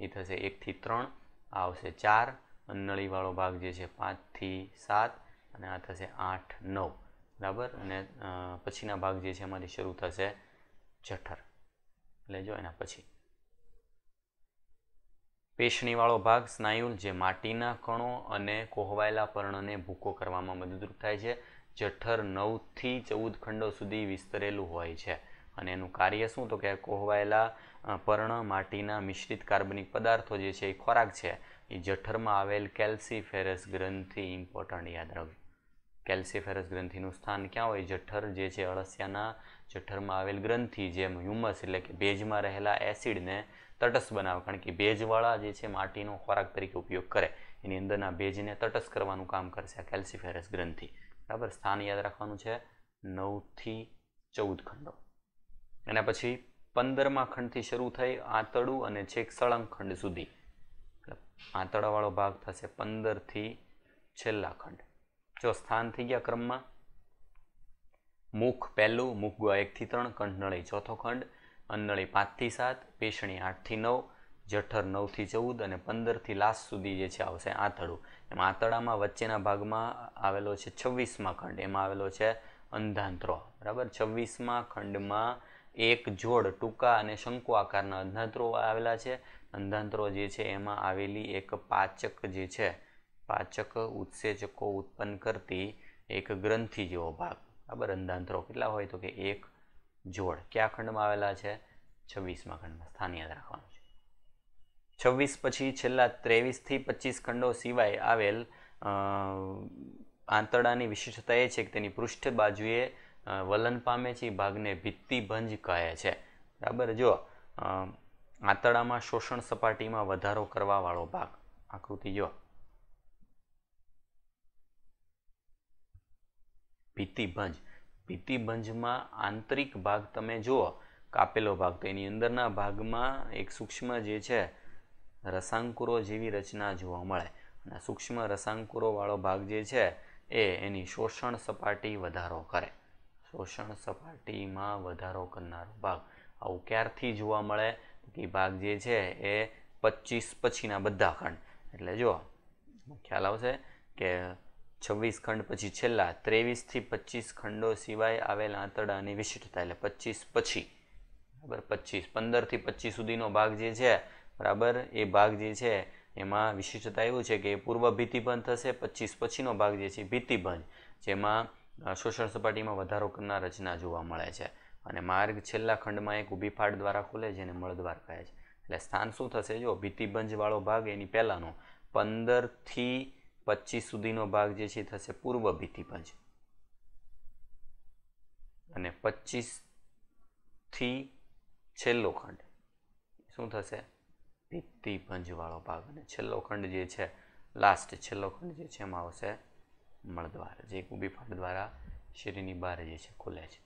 એ થશે એકથી ત્રણ આ આવશે ચાર વાળો ભાગ જે છે પાંચથી સાત અને આ થશે આઠ નવ બરાબર અને પછીના ભાગ જે છે અમારી શરૂ થશે જઠર એટલે જો એના પછી પેશણીવાળો ભાગ સ્નાયુલ જે માટીના કણો અને કોહવાયેલા પર્ણને ભૂકો કરવામાં મદદરૂપ થાય છે જઠર નવથી ચૌદ ખંડો સુધી વિસ્તરેલું હોય છે અને એનું કાર્ય શું તો કે કોહવાયેલા પર્ણ માટીના મિશ્રિત કાર્બનિક પદાર્થો જે છે એ ખોરાક છે એ જઠરમાં આવેલ કેલ્સીફેરસ ગ્રંથિ ઇમ્પોર્ટન્ટ યાદ રાખજો કેલ્સીફેરસ ગ્રંથિનું સ્થાન ક્યાં હોય જઠર જે છે અળસિયાના જઠરમાં આવેલ ગ્રંથિ જેમ હ્યુમસ એટલે કે ભેજમાં રહેલા એસિડને તટસ્થ બનાવે કારણ કે ભેજવાળા જે છે માટીનો ખોરાક તરીકે ઉપયોગ કરે એની અંદરના ભેજને તટસ્થ કરવાનું કામ કરશે આ કેલ્સિફેરસ ગ્રંથિ બરાબર સ્થાન યાદ રાખવાનું છે નવથી ચૌદ ખંડો એના પછી પંદરમા ખંડથી શરૂ થઈ આંતળું અને છેક સળંગ ખંડ સુધી આંતળાવાળો ભાગ થશે પંદરથી છેલ્લા ખંડ જો સ્થાન થઈ ગયા ક્રમમાં મુખ પહેલું મુખ ગુવા એકથી ત્રણ નળી ચોથો ખંડ અંદળી પાંચથી સાત પેશણી આઠથી નવ જઠર નવથી ચૌદ અને પંદરથી લાસ્ટ સુધી જે છે આવશે આંતળું એમાં આંતળામાં વચ્ચેના ભાગમાં આવેલો છે છવ્વીસમાં ખંડ એમાં આવેલો છે અંધાંત્રો બરાબર છવ્વીસમાં ખંડમાં એક જોડ ટૂંકા અને શંકુ આકારના અંધાંત્રો આવેલા છે અંધાંત્રો જે છે એમાં આવેલી એક પાચક જે છે પાચક ઉત્સેચકો ઉત્પન્ન કરતી એક ગ્રંથિ જેવો ભાગ બરાબર અંધાંત્રો કેટલા હોય તો કે એક જોડ કયા ખંડમાં આવેલા છે છવ્વીસમાં ખંડમાં સ્થાન યાદ રાખવાનું છે છવ્વીસ પછી છેલ્લા ત્રેવીસથી પચીસ ખંડો સિવાય આવેલ આંતરડાની વિશિષ્ટતા એ છે કે તેની પૃષ્ઠ બાજુએ વલન પામે છે ભાગને ભિત્તિભંજ કહે છે બરાબર જો આંતરડામાં શોષણ સપાટીમાં વધારો કરવાવાળો ભાગ આકૃતિ જો ભીતિભંજ ભીતિભંજમાં આંતરિક ભાગ તમે જુઓ કાપેલો ભાગ તો એની અંદરના ભાગમાં એક સૂક્ષ્મ જે છે રસાંકુરો જેવી રચના જોવા મળે અને સૂક્ષ્મ રસાંકુરોવાળો ભાગ જે છે એ એની શોષણ સપાટી વધારો કરે શોષણ સપાટીમાં વધારો કરનારો ભાગ આવું ક્યારથી જોવા મળે કે ભાગ જે છે એ પચીસ પછીના બધા ખંડ એટલે જુઓ ખ્યાલ આવશે કે છવ્વીસ ખંડ પછી છેલ્લા ત્રેવીસથી પચીસ ખંડો સિવાય આવેલા આંતરડાની વિશિષ્ટતા એટલે પચીસ પછી બરાબર પચીસ પંદરથી પચીસ સુધીનો ભાગ જે છે બરાબર એ ભાગ જે છે એમાં વિશિષ્ટતા એવું છે કે પૂર્વ ભીતિબંધ થશે પચીસ પછીનો ભાગ જે છે ભીતિભંજ જેમાં શોષણ સપાટીમાં વધારો કરનાર રચના જોવા મળે છે અને માર્ગ છેલ્લા ખંડમાં એક ઊભી ફાટ દ્વારા ખુલે છે અને મળદ્વાર કહે છે એટલે સ્થાન શું થશે જો ભીતિભંજવાળો ભાગ એની પહેલાંનો પંદરથી પચીસ સુધીનો ભાગ જે છે થશે પૂર્વ ભીતિપંજ અને પચીસથી છેલ્લો ખંડ શું થશે ભીતિપંજવાળો ભાગ અને છેલ્લો ખંડ જે છે લાસ્ટ છેલ્લો ખંડ જે છે એમાં આવશે મળદ્વાર જે ઊભી ફાટ દ્વારા શરીરની બહાર જે છે ખુલે છે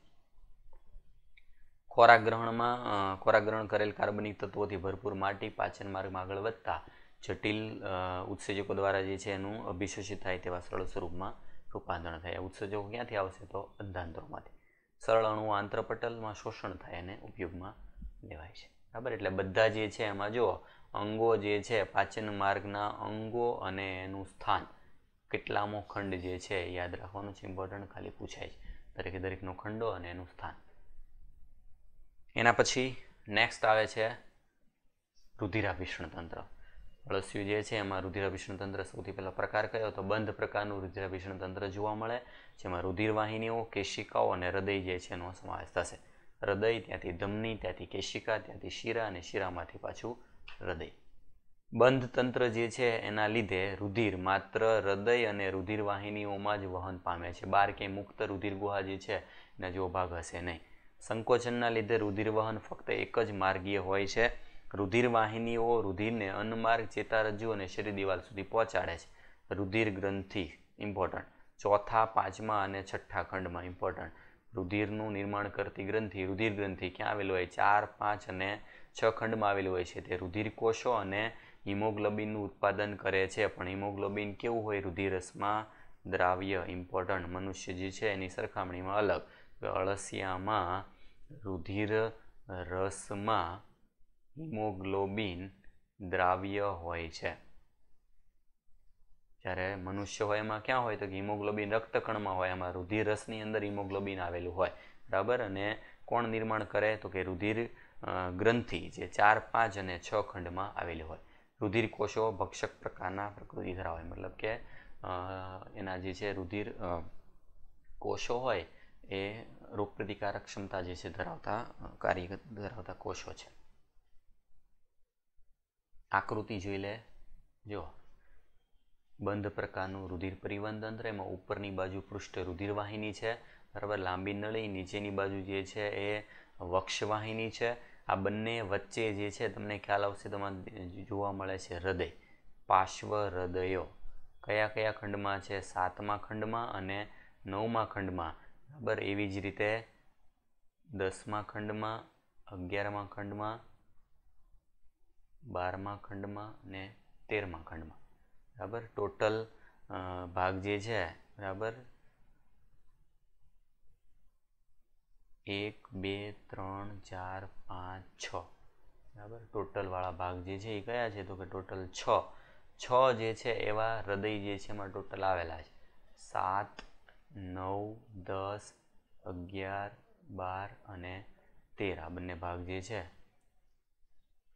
ખોરાક ગ્રહણમાં ખોરાક ગ્રહણ કરેલ કાર્બનિક તત્વોથી ભરપૂર માટી પાચન માર્ગમાં આગળ વધતા જટિલ ઉત્સેજકો દ્વારા જે છે એનું અભિશોષિત થાય તેવા સરળ સ્વરૂપમાં રૂપાંતરણ થાય ઉત્સેજકો ક્યાંથી આવશે તો અંધાંતરોમાંથી સરળ અણુઓ આંતરપટલમાં શોષણ થાય અને ઉપયોગમાં લેવાય છે બરાબર એટલે બધા જે છે એમાં જુઓ અંગો જે છે પાચન માર્ગના અંગો અને એનું સ્થાન કેટલામો ખંડ જે છે યાદ રાખવાનું છે ઇમ્પોર્ટન્ટ ખાલી પૂછાય છે દરેકે દરેકનો ખંડો અને એનું સ્થાન એના પછી નેક્સ્ટ આવે છે રુધિરાભિષણ તંત્ર અળસિયું જે છે એમાં રુધિરાભિષણ તંત્ર સૌથી પહેલાં પ્રકાર કયો તો બંધ પ્રકારનું રુધિરાભિષણ તંત્ર જોવા મળે જેમાં રુધિરવાહિનીઓ કેશિકાઓ અને હૃદય જે છે એનો સમાવેશ થશે હૃદય ત્યાંથી ધમની ત્યાંથી કેશિકા ત્યાંથી શિરા અને શિરામાંથી પાછું હૃદય બંધ તંત્ર જે છે એના લીધે રુધિર માત્ર હૃદય અને રુધિરવાહિનીઓમાં જ વહન પામે છે બાર કે મુક્ત રુધિર ગુહા જે છે એના જો ભાગ હશે નહીં સંકોચનના લીધે રુધિર વહન ફક્ત એક જ માર્ગીય હોય છે રુધિર વાહિનીઓ રુધિરને અન્નમાર્ગ ચેતારજ્જુ અને શરીર દિવાલ સુધી પહોંચાડે છે રુધિર ગ્રંથિ ઇમ્પોર્ટન્ટ ચોથા પાંચમા અને છઠ્ઠા ખંડમાં ઇમ્પોર્ટન્ટ રુધિરનું નિર્માણ કરતી ગ્રંથિ રુધિર ગ્રંથિ ક્યાં આવેલું હોય ચાર પાંચ અને છ ખંડમાં આવેલું હોય છે તે રુધિર કોષો અને હિમોગ્લોબિનનું ઉત્પાદન કરે છે પણ હિમોગ્લોબિન કેવું હોય રુધિરસમાં દ્રાવ્ય ઇમ્પોર્ટન્ટ મનુષ્ય જે છે એની સરખામણીમાં અલગ અળસિયામાં રુધિર રસમાં હિમોગ્લોબિન દ્રાવ્ય હોય છે જ્યારે મનુષ્ય હોય એમાં ક્યાં હોય તો કે હિમોગ્લોબિન રક્તકણમાં હોય એમાં રુધિર રસની અંદર હિમોગ્લોબિન આવેલું હોય બરાબર અને કોણ નિર્માણ કરે તો કે રુધિર ગ્રંથિ જે ચાર પાંચ અને છ ખંડમાં આવેલી હોય રુધિર કોષો ભક્ષક પ્રકારના પ્રકૃતિ ધરાવે મતલબ કે એના જે છે રુધિર કોષો હોય એ રોગપ્રતિકારક ક્ષમતા જે છે ધરાવતા કાર્ય ધરાવતા કોષો છે આકૃતિ જોઈ લે જો બંધ પ્રકારનું રુધિર પરિવહન તંત્ર એમાં ઉપરની બાજુ પૃષ્ઠ રુધિરવાહિની છે બરાબર લાંબી નળી નીચેની બાજુ જે છે એ વક્ષવાહિની છે આ બંને વચ્ચે જે છે તમને ખ્યાલ આવશે તમારે જોવા મળે છે હૃદય પાર્શ્વ હૃદયો કયા કયા ખંડમાં છે સાતમા ખંડમાં અને નવમા ખંડમાં બરાબર એવી જ રીતે દસમા ખંડમાં અગિયારમા ખંડમાં બારમા ખંડમાં અને તેરમા ખંડમાં બરાબર ટોટલ ભાગ જે છે બરાબર એક બે ત્રણ ચાર પાંચ છ બરાબર ટોટલવાળા ભાગ જે છે એ કયા છે તો કે ટોટલ છ છ જે છે એવા હૃદય જે છે એમાં ટોટલ આવેલા છે સાત નવ દસ અગિયાર બાર અને તેર આ બંને ભાગ જે છે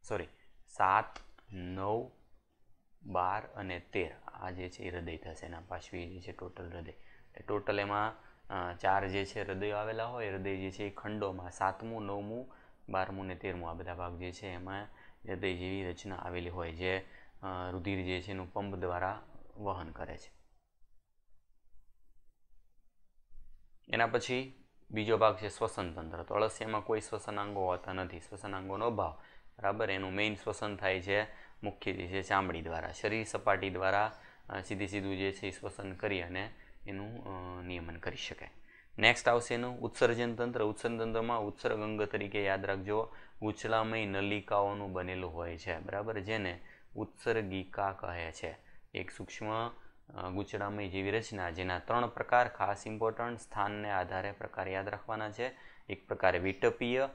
સોરી સાત નવ બાર અને તેર આ જે છે એ હૃદય થશે એના પાછવી જે છે ટોટલ હૃદય એટલે ટોટલ એમાં ચાર જે છે હૃદયો આવેલા હોય હૃદય જે છે એ ખંડોમાં સાતમું નવમું બારમું ને તેરમું આ બધા ભાગ જે છે એમાં હૃદય જેવી રચના આવેલી હોય જે રુધિર જે છે એનું પંપ દ્વારા વહન કરે છે એના પછી બીજો ભાગ છે શ્વસન તંત્ર તો અળસિયામાં કોઈ શ્વસનાંગો હોતા નથી શ્વસનાંગોનો અભાવ બરાબર એનું મેઇન શ્વસન થાય છે મુખ્ય જે છે ચામડી દ્વારા શરીર સપાટી દ્વારા સીધી સીધું જે છે એ શ્વસન કરી અને એનું નિયમન કરી શકાય નેક્સ્ટ આવશે એનું ઉત્સર્જન તંત્ર ઉત્સર્જન તંત્રમાં ઉત્સર્ગ અંગ તરીકે યાદ રાખજો ઉછલામય નલિકાઓનું બનેલું હોય છે બરાબર જેને ઉત્સર્ગિકા કહે છે એક સૂક્ષ્મ ગુચડામય જેવી રચના જેના ત્રણ પ્રકાર ખાસ ઇમ્પોર્ટન્ટ સ્થાનને આધારે પ્રકાર યાદ રાખવાના છે એક પ્રકારે વિટપીય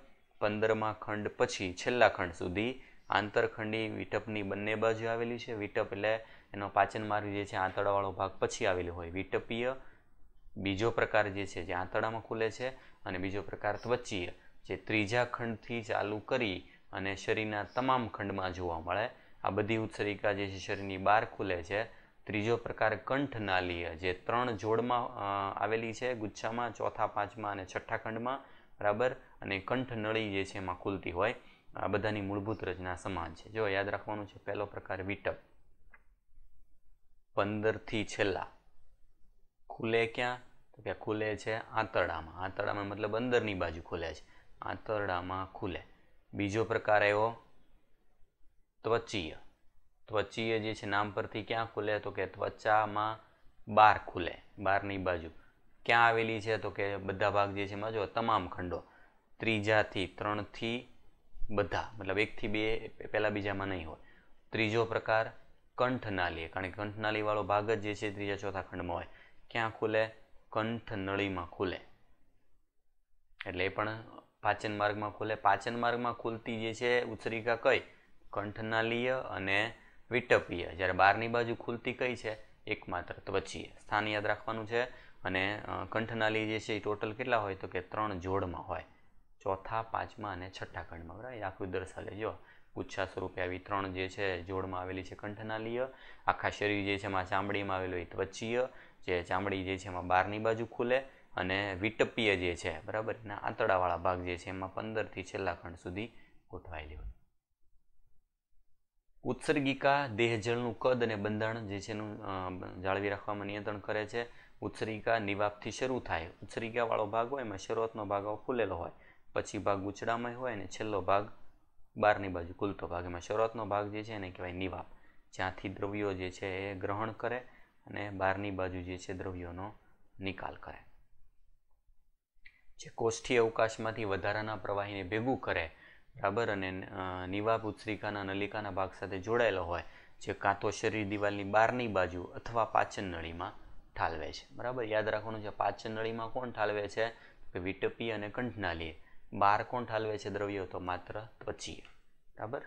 પંદરમા ખંડ પછી છેલ્લા ખંડ સુધી આંતરખંડી વિટપની બંને બાજુ આવેલી છે વિટપ એટલે એનો પાચન માર્ગ જે છે આંતળાવાળો ભાગ પછી આવેલો હોય વિટપીય બીજો પ્રકાર જે છે જે આંતળામાં ખુલે છે અને બીજો પ્રકાર ત્વચીય જે ત્રીજા ખંડથી ચાલુ કરી અને શરીરના તમામ ખંડમાં જોવા મળે આ બધી ઉત્સરિકા જે છે શરીરની બહાર ખુલે છે ત્રીજો પ્રકાર કંઠનાલીય જે ત્રણ જોડમાં આવેલી છે ગુચ્છામાં ચોથા પાંચમાં અને છઠ્ઠા ખંડમાં બરાબર અને કંઠનળી જે છે એમાં ખુલતી હોય આ બધાની મૂળભૂત રચના સમાન છે જો યાદ રાખવાનું છે પહેલો પ્રકાર વિટપ પંદરથી છેલ્લા ખુલે ક્યાં તો કે ખુલે છે આંતરડામાં આંતરડામાં મતલબ અંદરની બાજુ ખુલે છે આંતરડામાં ખુલે બીજો પ્રકાર આવ્યો ત્વચીય ત્વચીય જે છે નામ પરથી ક્યાં ખુલે તો કે ત્વચામાં બાર ખુલે બારની બાજુ ક્યાં આવેલી છે તો કે બધા ભાગ જે છે એમાં જો તમામ ખંડો ત્રીજાથી ત્રણથી બધા મતલબ એકથી બે પહેલાં બીજામાં નહીં હોય ત્રીજો પ્રકાર કંઠનાલી કારણ કે કંઠનાલીવાળો ભાગ જ જે છે ત્રીજા ચોથા ખંડમાં હોય ક્યાં ખુલે કંઠનળીમાં ખુલે એટલે એ પણ પાચન માર્ગમાં ખુલે પાચન માર્ગમાં ખુલતી જે છે ઉત્સરિકા કઈ કંઠનાલીય અને વિટપીય જ્યારે બહારની બાજુ ખુલતી કઈ છે એકમાત્ર ત્વચીય સ્થાન યાદ રાખવાનું છે અને કંઠનાલી જે છે એ ટોટલ કેટલા હોય તો કે ત્રણ જોડમાં હોય ચોથા પાંચમા અને છઠ્ઠા ખંડમાં બરાબર આખું દર્શાવે જો ગુચ્છા સ્વરૂપે આવી ત્રણ જે છે જોડમાં આવેલી છે કંઠનાલીય આખા શરીર જે છે એમાં ચામડીમાં આવેલું એ ત્વચીય જે ચામડી જે છે એમાં બહારની બાજુ ખુલે અને વિટપીય જે છે બરાબર એના આંતડાવાળા ભાગ જે છે એમાં પંદરથી છેલ્લા ખંડ સુધી ગોઠવાયેલી હોય ઉત્સર્ગિકા દેહજળનું કદ અને બંધારણ જે છે એનું જાળવી રાખવામાં નિયંત્રણ કરે છે ઉત્સર્ગિકા નિવાપથી શરૂ થાય ઉત્સર્ગિકાવાળો ભાગ હોય એમાં શરૂઆતનો ભાગ ખુલેલો હોય પછી ભાગ ગુચડામય હોય અને છેલ્લો ભાગ બહારની બાજુ ખુલતો ભાગ એમાં શરૂઆતનો ભાગ જે છે એને કહેવાય નિવાપ જ્યાંથી દ્રવ્યો જે છે એ ગ્રહણ કરે અને બહારની બાજુ જે છે દ્રવ્યોનો નિકાલ કરે જે કોષ્ઠીય અવકાશમાંથી વધારાના પ્રવાહીને ભેગું કરે બરાબર અને નિવાપ ઉત્સરિકાના નલિકાના ભાગ સાથે જોડાયેલો હોય જે કાં તો શરીર દિવાલની બહારની બાજુ અથવા પાચન નળીમાં ઠાલવે છે બરાબર યાદ રાખવાનું છે પાચન નળીમાં કોણ ઠાલવે છે કે વિટપી અને કંઠનાલીએ બાર કોણ ઠાલવે છે દ્રવ્યો તો માત્ર ત્વચીય બરાબર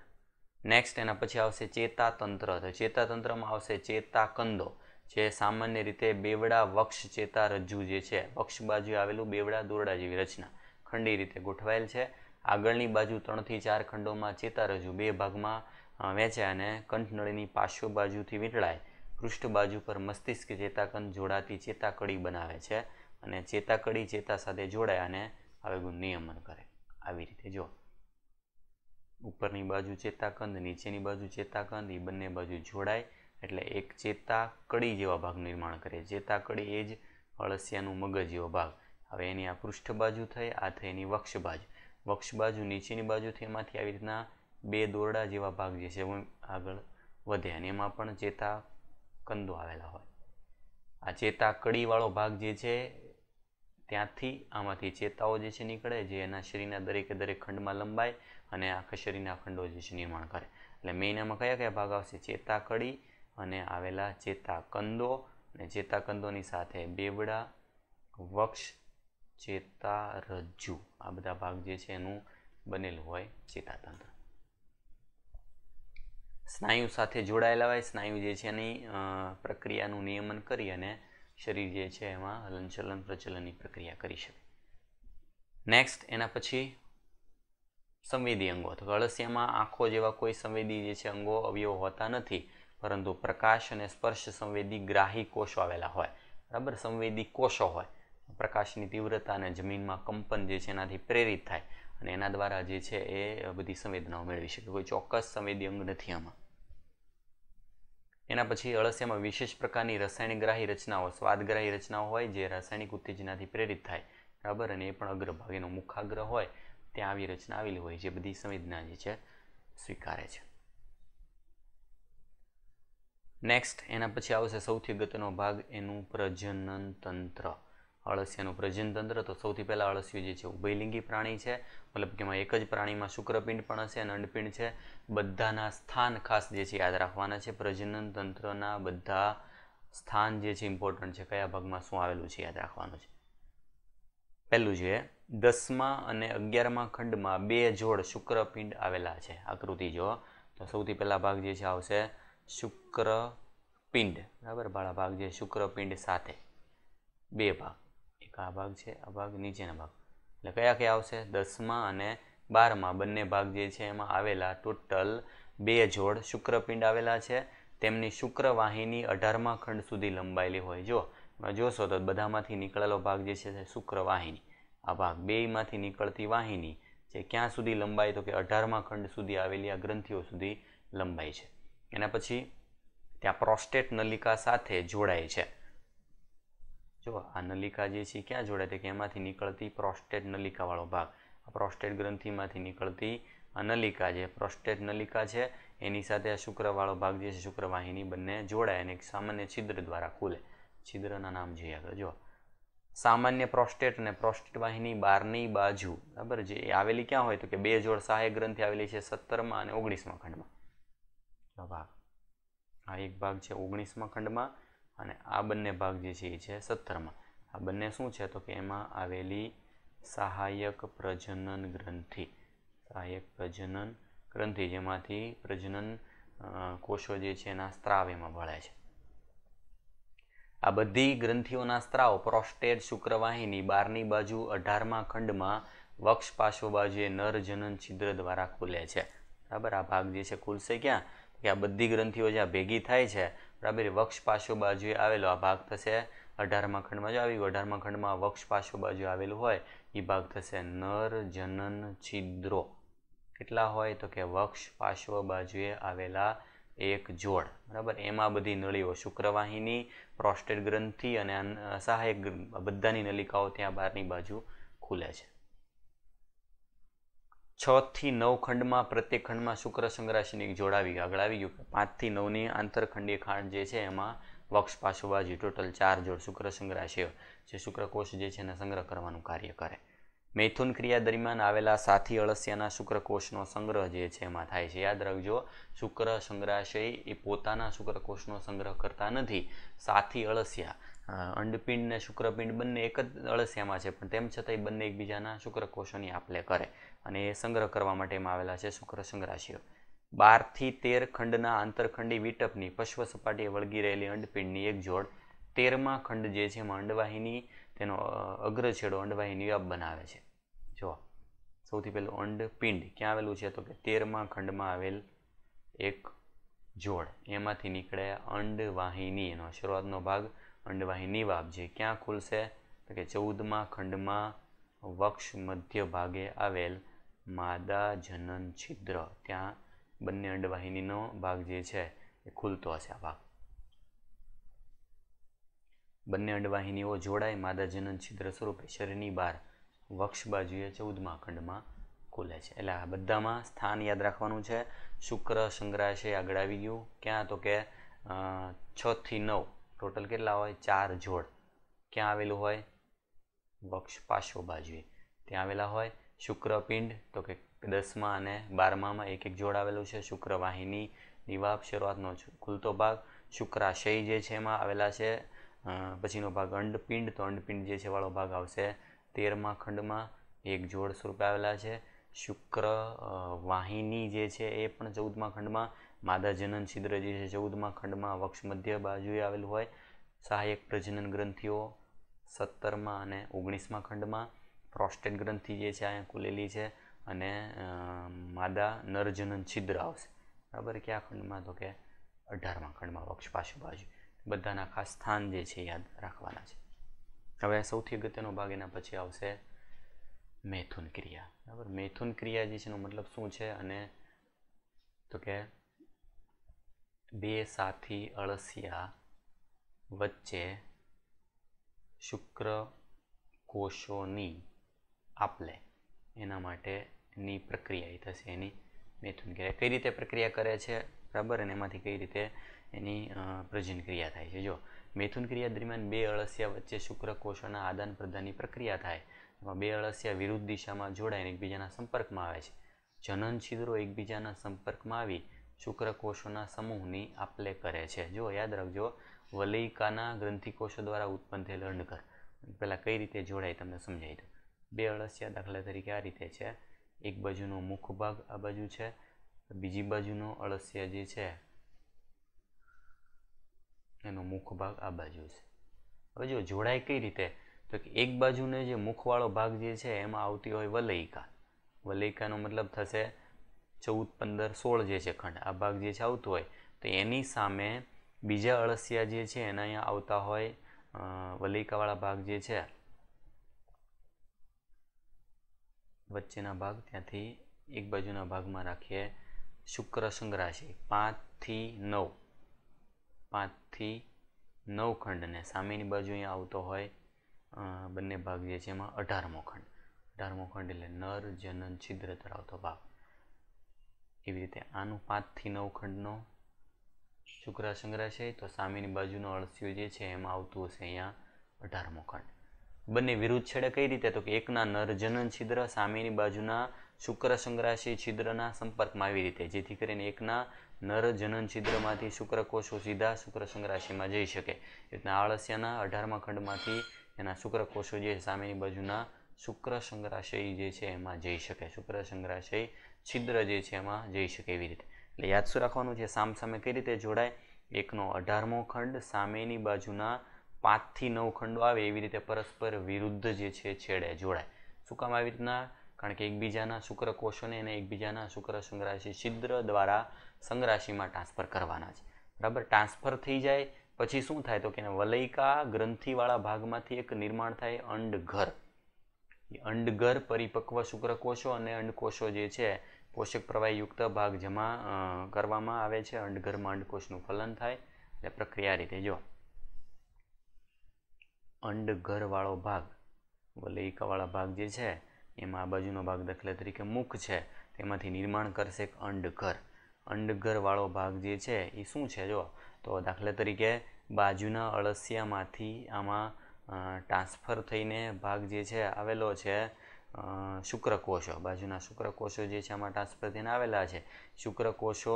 નેક્સ્ટ એના પછી આવશે ચેતાતંત્ર તો ચેતાતંત્રમાં આવશે ચેતાકંદો જે સામાન્ય રીતે બેવડા વક્ષ ચેતા રજ્જુ જે છે વક્ષ બાજુએ આવેલું બેવડા દોરડા જેવી રચના ખંડી રીતે ગોઠવાયેલ છે આગળની બાજુ ત્રણથી ચાર ખંડોમાં ચેતારજ્જુ બે ભાગમાં વહેંચાય અને કંઠનળીની પાર્શ્વ બાજુથી વીંટળાય પૃષ્ઠ બાજુ પર મસ્તિષ્ક ચેતાકંદ જોડાતી ચેતાકડી બનાવે છે અને ચેતાકડી ચેતા સાથે જોડાય અને આવેગનું નિયમન કરે આવી રીતે જો ઉપરની બાજુ ચેતાકંદ નીચેની બાજુ ચેતાકંદ એ બંને બાજુ જોડાય એટલે એક ચેતા કડી જેવા ભાગ નિર્માણ કરે ચેતા કડી એ જ અળસિયાનું મગજ જેવો ભાગ હવે એની આ પૃષ્ઠ બાજુ થઈ આ થઈ એની વક્ષ બાજુ વક્ષ બાજુ નીચેની બાજુથી એમાંથી આવી રીતના બે દોરડા જેવા ભાગ જે છે આગળ વધે અને એમાં પણ ચેતા કંદો આવેલા હોય આ ચેતા કડીવાળો ભાગ જે છે ત્યાંથી આમાંથી ચેતાઓ જે છે નીકળે જે એના શરીરના દરેકે દરેક ખંડમાં લંબાય અને આખા શરીરના ખંડો જે છે નિર્માણ કરે એટલે મહિનામાં કયા કયા ભાગ આવશે ચેતાકડી અને આવેલા ચેતાકંદો અને ચેતાકંદોની સાથે બેવડા વક્ષ ચેતા રજ્જુ આ બધા ભાગ જે છે એનું બનેલું હોય ચેતાતંત્ર સ્નાયુ સાથે જોડાયેલા હોય સ્નાયુ જે છે એની પ્રક્રિયાનું નિયમન કરી અને શરીર જે છે એમાં હલનચલન પ્રચલનની પ્રક્રિયા કરી શકે નેક્સ્ટ એના પછી સંવેદી અંગો તો અળસિયામાં આંખો જેવા કોઈ સંવેદી જે છે અંગો અવયવ હોતા નથી પરંતુ પ્રકાશ અને સ્પર્શ સંવેદી ગ્રાહી કોષો આવેલા હોય બરાબર સંવેદી કોષો હોય પ્રકાશની તીવ્રતા અને જમીનમાં કંપન જે છે એનાથી પ્રેરિત થાય અને એના દ્વારા જે છે એ બધી સંવેદનાઓ મેળવી શકે કોઈ ચોક્કસ સંવેદી અંગ નથી આમાં એના પછી અળસિયામાં વિશેષ પ્રકારની રસાયણગ્રાહી રચનાઓ સ્વાદગ્રાહી રચનાઓ હોય જે રાસાયણિક ઉત્તેજનાથી પ્રેરિત થાય બરાબર અને એ પણ અગ્રભાગ મુખાગ્રહ હોય ત્યાં આવી રચના આવેલી હોય જે બધી સંવેદના જે છે સ્વીકારે છે નેક્સ્ટ એના પછી આવશે સૌથી અગત્યનો ભાગ એનું પ્રજનન તંત્ર અળસિયાનું પ્રજનતંત્ર તો સૌથી પહેલાં અળસિયું જે છે ઉભયલિંગી પ્રાણી છે મતલબ કે એમાં એક જ પ્રાણીમાં શુક્રપિંડ પણ હશે અને અંડપિંડ છે બધાના સ્થાન ખાસ જે છે યાદ રાખવાના છે પ્રજનન તંત્રના બધા સ્થાન જે છે ઇમ્પોર્ટન્ટ છે કયા ભાગમાં શું આવેલું છે યાદ રાખવાનું છે પહેલું છે દસમા અને અગિયારમા ખંડમાં બે જોડ શુક્રપિંડ આવેલા છે આકૃતિ જો તો સૌથી પહેલાં ભાગ જે છે આવશે શુક્રપિંડ બરાબર ભાળા ભાગ જે શુક્રપિંડ સાથે બે ભાગ આ ભાગ છે આ ભાગ નીચેના ભાગ એટલે કયા કયા આવશે દસમાં અને બારમાં બંને ભાગ જે છે એમાં આવેલા ટોટલ બે જોડ શુક્રપિંડ આવેલા છે તેમની શુક્રવાહિની અઢારમા ખંડ સુધી લંબાયેલી હોય જો જોશો તો બધામાંથી નીકળેલો ભાગ જે છે શુક્રવાહિની આ ભાગ બેમાંથી નીકળતી વાહિની જે ક્યાં સુધી લંબાઈ તો કે અઢારમા ખંડ સુધી આવેલી આ ગ્રંથિઓ સુધી લંબાઈ છે એના પછી ત્યાં પ્રોસ્ટેટ નલિકા સાથે જોડાય છે જો આ નલિકા જે છે ક્યાં જોડાય તો કે એમાંથી નીકળતી પ્રોસ્ટેટ નલિકાવાળો ભાગ આ પ્રોસ્ટેટ ગ્રંથિમાંથી નીકળતી નલિકા જે પ્રોસ્ટેટ નલિકા છે એની સાથે આ શુક્રવાળો ભાગ જે છે શુક્રવાહિની બંને જોડાય અને એક સામાન્ય છિદ્ર દ્વારા ખુલે છિદ્રના નામ જોઈએ આગળ જો સામાન્ય પ્રોસ્ટેટ અને પ્રોસ્ટેટ વાહિની બહારની બાજુ બરાબર જે આવેલી ક્યાં હોય તો કે બે જોડ સહાયક ગ્રંથિ આવેલી છે સત્તરમાં અને ઓગણીસમાં ખંડમાં ભાગ આ એક ભાગ છે ઓગણીસમાં ખંડમાં અને આ બંને ભાગ જે છે એ છે સત્તરમાં આ બંને શું છે તો કે એમાં આવેલી સહાયક પ્રજનન ગ્રંથિ સહાયક પ્રજનન ગ્રંથિ જેમાંથી પ્રજનન કોષો જે છે એના સ્ત્રાવ એમાં ભળે છે આ બધી ગ્રંથિઓના સ્ત્રાવ પ્રોસ્ટેટ શુક્રવાહિની બારની બાજુ અઢારમા ખંડમાં વક્ષ પાર્શ્વ બાજુએ જનન છિદ્ર દ્વારા ખુલે છે બરાબર આ ભાગ જે છે ખુલશે ક્યાં કે આ બધી ગ્રંથિઓ જ્યાં ભેગી થાય છે બરાબર વક્ષ પાશો બાજુએ આવેલો આ ભાગ થશે અઢારમા ખંડમાં જો આવી અઢારમા ખંડમાં વક્ષ પાશો બાજુ આવેલું હોય એ ભાગ થશે નર જનન છિદ્રો કેટલા હોય તો કે વક્ષ પાશ્વ બાજુએ આવેલા એક જોડ બરાબર એમાં બધી નળીઓ શુક્રવાહિની પ્રોસ્ટેડ ગ્રંથિ અને સહાયક બધાની નલિકાઓ ત્યાં બહારની બાજુ ખુલે છે છ થી નવ ખંડમાં પ્રત્યેક ખંડમાં શુક્ર સંઘરાશિને જોડાવી આગળ આવી ગયું પાંચથી નવની આંતરખંડીય ખાંડ જે છે એમાં વક્ષ પાશુબાજી ટોટલ ચાર જોડ શુક્ર સંઘરાશિઓ જે શુક્રકોષ જે છે એને સંગ્રહ કરવાનું કાર્ય કરે મૈથુન ક્રિયા દરમિયાન આવેલા સાથી અળસિયાના શુક્રકોષનો સંગ્રહ જે છે એમાં થાય છે યાદ રાખજો શુક્ર સંગ્રહાશય એ પોતાના શુક્રકોષનો સંગ્રહ કરતા નથી સાથી અળસિયા અંડપિંડ ને શુક્રપિંડ બંને એક જ અળસિયામાં છે પણ તેમ છતાંય બંને એકબીજાના શુક્રકોષોની આપલે કરે અને એ સંગ્રહ કરવા માટેમાં આવેલા છે શુક્ર સંગ્રાશય બારથી તેર ખંડના આંતરખંડી વિટપની પશ્વ સપાટીએ વળગી રહેલી અંડપિંડની એક જોડ તેરમા ખંડ જે છે એમાં અંડવાહિની તેનો અગ્રછેડો અંડવાહિની અપ બનાવે છે જો સૌથી પહેલું અંડપિંડ ક્યાં આવેલું છે તો કે તેરમા ખંડમાં આવેલ એક જોડ એમાંથી નીકળ્યા અંડવાહિની એનો શરૂઆતનો ભાગ અંડવાહિની વાપ જે ક્યાં ખુલશે તો કે ચૌદમા ખંડમાં વક્ષ મધ્ય ભાગે આવેલ માદા જનન છિદ્ર ત્યાં બંને અંડવાહિનીનો ભાગ જે છે એ ખુલતો હશે આ ભાગ બંને અંડવાહિનીઓ જોડાય માદા જનન છિદ્ર સ્વરૂપે શરીરની બહાર વક્ષ બાજુએ ચૌદમા ખંડમાં ખુલે છે એટલે આ બધામાં સ્થાન યાદ રાખવાનું છે શુક્ર સંગ્રહાશય આગળ આવી ગયું ક્યાં તો કે છ થી નવ ટોટલ કેટલા હોય ચાર જોડ ક્યાં આવેલું હોય વક્ષ પાર્શ્વ બાજુએ ત્યાં આવેલા હોય શુક્રપિંડ તો કે દસમા અને બારમામાં એક એક જોડાવેલું છે શુક્રવાહિની નિવાબ શરૂઆતનો ખુલતો ભાગ શુક્રાશય જે છે એમાં આવેલા છે પછીનો ભાગ અંડપિંડ તો અંડપિંડ જે છે વાળો ભાગ આવશે તેરમા ખંડમાં એક જોડ સ્વરૂપે આવેલા છે શુક્ર વાહિની જે છે એ પણ ચૌદમા ખંડમાં માદા જનન છિદ્ર જે છે ચૌદમા ખંડમાં વક્ષ મધ્ય બાજુએ આવેલું હોય સહાયક પ્રજનન ગ્રંથિઓ સત્તરમાં અને ઓગણીસમા ખંડમાં પ્રોસ્ટેટ ગ્રંથિ જે છે અહીંયા ખુલેલી છે અને માદા નરજનન છિદ્ર આવશે બરાબર કયા ખંડમાં તો કે અઢારમા ખંડમાં વક્ષ પાછું બાજુ બધાના ખાસ સ્થાન જે છે યાદ રાખવાના છે હવે સૌથી અગત્યનો ભાગ એના પછી આવશે મેથુન ક્રિયા બરાબર મેથુન ક્રિયા જે છે એનો મતલબ શું છે અને તો કે બે સાથી અળસિયા વચ્ચે શુક્ર કોષોની આપલે એના માટેની પ્રક્રિયા એ થશે એની મેથુન ક્રિયા કઈ રીતે પ્રક્રિયા કરે છે બરાબર અને એમાંથી કઈ રીતે એની પ્રજન ક્રિયા થાય છે જો મૈથુન ક્રિયા દરમિયાન બે અળસિયા વચ્ચે શુક્રકોષોના આદાન પ્રદાનની પ્રક્રિયા થાય એમાં બે અળસિયા વિરુદ્ધ દિશામાં જોડાઈને એકબીજાના સંપર્કમાં આવે છે જનન છિદ્રો એકબીજાના સંપર્કમાં આવી શુક્રકોષોના સમૂહની આપલે કરે છે જો યાદ રાખજો વલિકાના ગ્રંથિકોષો દ્વારા ઉત્પન્ન થયેલ અંડકર પહેલાં કઈ રીતે જોડાય તમને સમજાવી દઉં બે અળસિયા દાખલા તરીકે આ રીતે છે એક બાજુનો મુખ ભાગ આ બાજુ છે બીજી બાજુનો અળસિયા જે છે એનો મુખ ભાગ આ બાજુ છે હવે જો જોડાય કઈ રીતે તો કે એક બાજુને જે મુખવાળો ભાગ જે છે એમાં આવતી હોય વલયિકા વલયિકાનો મતલબ થશે ચૌદ પંદર સોળ જે છે ખંડ આ ભાગ જે છે આવતો હોય તો એની સામે બીજા અળસિયા જે છે એના અહીંયા આવતા હોય વલયિકાવાળા ભાગ જે છે વચ્ચેના ભાગ ત્યાંથી એક બાજુના ભાગમાં રાખીએ શુક્ર સંગ્રહાશી પાંચથી નવ પાંચથી નવ ખંડને સામેની બાજુ અહીંયા આવતો હોય બંને ભાગ જે છે એમાં અઢારમો ખંડ અઢારમો ખંડ એટલે નર જનન છિદ્ર ધરાવતો ભાગ એવી રીતે આનું પાંચથી નવ ખંડનો શુક્ર સંગ્રહ છે તો સામેની બાજુનો અળસિયો જે છે એમાં આવતું હશે અહીંયા અઢારમો ખંડ બંને વિરુદ્ધ છેડે કઈ રીતે તો કે એકના નરજનન છિદ્ર સામેની બાજુના શુક્ર સંગ્રાશી છિદ્રના સંપર્કમાં આવી રીતે જેથી કરીને એકના નરજનન છિદ્રમાંથી શુક્રકોષો સીધા શુક્ર સંગ્રાશીમાં જઈ શકે રીતના આળસિયાના અઢારમા ખંડમાંથી એના શુક્રકોષો જે સામેની બાજુના શુક્ર સંગ્રાશય જે છે એમાં જઈ શકે શુક્ર સંગ્રાશય છિદ્ર જે છે એમાં જઈ શકે એવી રીતે એટલે યાદ શું રાખવાનું છે સામે કઈ રીતે જોડાય એકનો અઢારમો ખંડ સામેની બાજુના પાંચથી નવ ખંડો આવે એવી રીતે પરસ્પર વિરુદ્ધ જે છે છેડે જોડાય શું કામ આવી રીતના કારણ કે એકબીજાના શુક્રકોષોને અને એકબીજાના શુક્ર સંગ્રાશી છિદ્ર દ્વારા સંગ્રાશીમાં ટ્રાન્સફર કરવાના છે બરાબર ટ્રાન્સફર થઈ જાય પછી શું થાય તો કે વલયિકા ગ્રંથિવાળા ભાગમાંથી એક નિર્માણ થાય અંડઘર એ અંડઘર પરિપક્વ શુક્રકોષો અને અંડકોષો જે છે પોષક પ્રવાહીયુક્ત ભાગ જમા કરવામાં આવે છે અંડઘરમાં અંડકોષનું ફલન થાય એટલે પ્રક્રિયા રીતે જો અંડઘરવાળો ભાગ વલયિકાવાળા ભાગ જે છે એમાં આ બાજુનો ભાગ દાખલા તરીકે મુખ છે તેમાંથી નિર્માણ કરશે એક અંડઘર અંડઘરવાળો ભાગ જે છે એ શું છે જો તો દાખલા તરીકે બાજુના અળસિયામાંથી આમાં ટ્રાન્સફર થઈને ભાગ જે છે આવેલો છે શુક્રકોષો બાજુના શુક્રકોષો જે છે આમાં ટ્રાન્સફર થઈને આવેલા છે શુક્રકોષો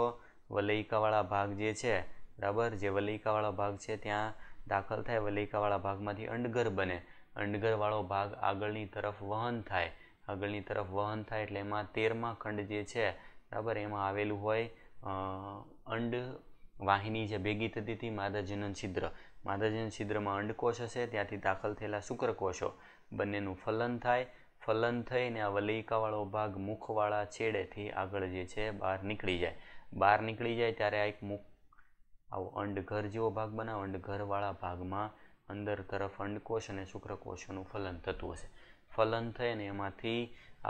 વલયિકાવાળા ભાગ જે છે બરાબર જે વલયિકાવાળા ભાગ છે ત્યાં દાખલ થાય વલિકાવાળા ભાગમાંથી અંડગર બને અંડગરવાળો ભાગ આગળની તરફ વહન થાય આગળની તરફ વહન થાય એટલે એમાં તેરમા ખંડ જે છે બરાબર એમાં આવેલું હોય અંડ વાહિની જે ભેગી થતી હતી માદાજનન છિદ્ર માદાજનન છિદ્રમાં અંડકોષ હશે ત્યાંથી દાખલ થયેલા શુક્રકોષો બંનેનું ફલન થાય ફલન થઈને આ વલિકાવાળો ભાગ મુખવાળા છેડેથી આગળ જે છે બહાર નીકળી જાય બહાર નીકળી જાય ત્યારે આ એક મુખ આવો અંડઘર જેવો ભાગ બનાવો અંડઘરવાળા ભાગમાં અંદર તરફ અંડકોષ અને શુક્રકોષોનું ફલન થતું હશે ફલન થઈ અને એમાંથી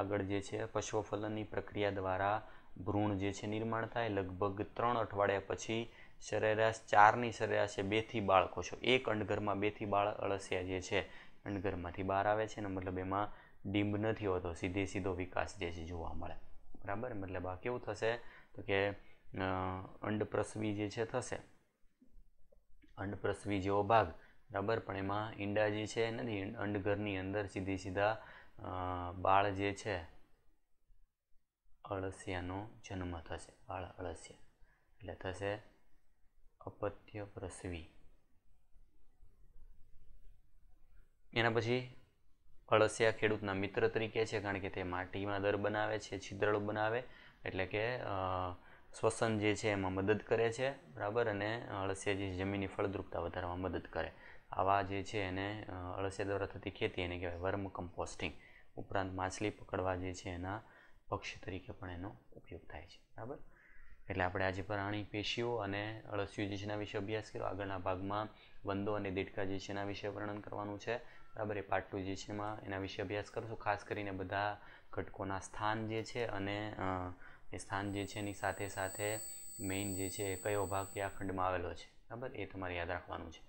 આગળ જે છે પશ્વફલનની પ્રક્રિયા દ્વારા ભ્રૂણ જે છે નિર્માણ થાય લગભગ ત્રણ અઠવાડિયા પછી સરેરાશ ચારની સરેરાશે બેથી બાળકો એક અંડઘરમાં બેથી બાળ અળસિયા જે છે અંડઘરમાંથી બહાર આવે છે ને મતલબ એમાં ડીંબ નથી હોતો સીધે સીધો વિકાસ જે છે જોવા મળે બરાબર મતલબ આ કેવું થશે તો કે અંડપ્રસવી જે છે થશે અંડપ્રસવી જેવો ભાગ બરાબર પણ એમાં ઈંડા જે છે નથી અંડઘરની અંદર સીધી સીધા બાળ જે છે અળસિયાનો જન્મ થશે બાળ અળસિયા એટલે થશે અપત્ય પ્રસવી એના પછી અળસિયા ખેડૂતના મિત્ર તરીકે છે કારણ કે તે માટીમાં દર બનાવે છે છિદ્રળુ બનાવે એટલે કે શ્વસન જે છે એમાં મદદ કરે છે બરાબર અને અળસિયા જે જમીનની ફળદ્રુપતા વધારવામાં મદદ કરે આવા જે છે એને અળસિયા દ્વારા થતી ખેતી એને કહેવાય વર્મ કમ્પોસ્ટિંગ ઉપરાંત માછલી પકડવા જે છે એના પક્ષ તરીકે પણ એનો ઉપયોગ થાય છે બરાબર એટલે આપણે આજે પ્રાણી પેશીઓ અને અળસિયું જે છે એના વિશે અભ્યાસ કર્યો આગળના ભાગમાં વંદો અને દીટકા જે છે એના વિશે વર્ણન કરવાનું છે બરાબર એ પાર્ટ ટુ જે છે એમાં એના વિશે અભ્યાસ કરશું ખાસ કરીને બધા ઘટકોના સ્થાન જે છે અને એ સ્થાન જે છે એની સાથે સાથે મેઇન જે છે એ કયો ભાગ કયા ખંડમાં આવેલો છે બરાબર એ તમારે યાદ રાખવાનું છે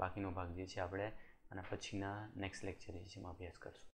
બાકીનો ભાગ જે છે આપણે અને પછીના નેક્સ્ટ લેક્ચર જે છે એમાં અભ્યાસ કરશું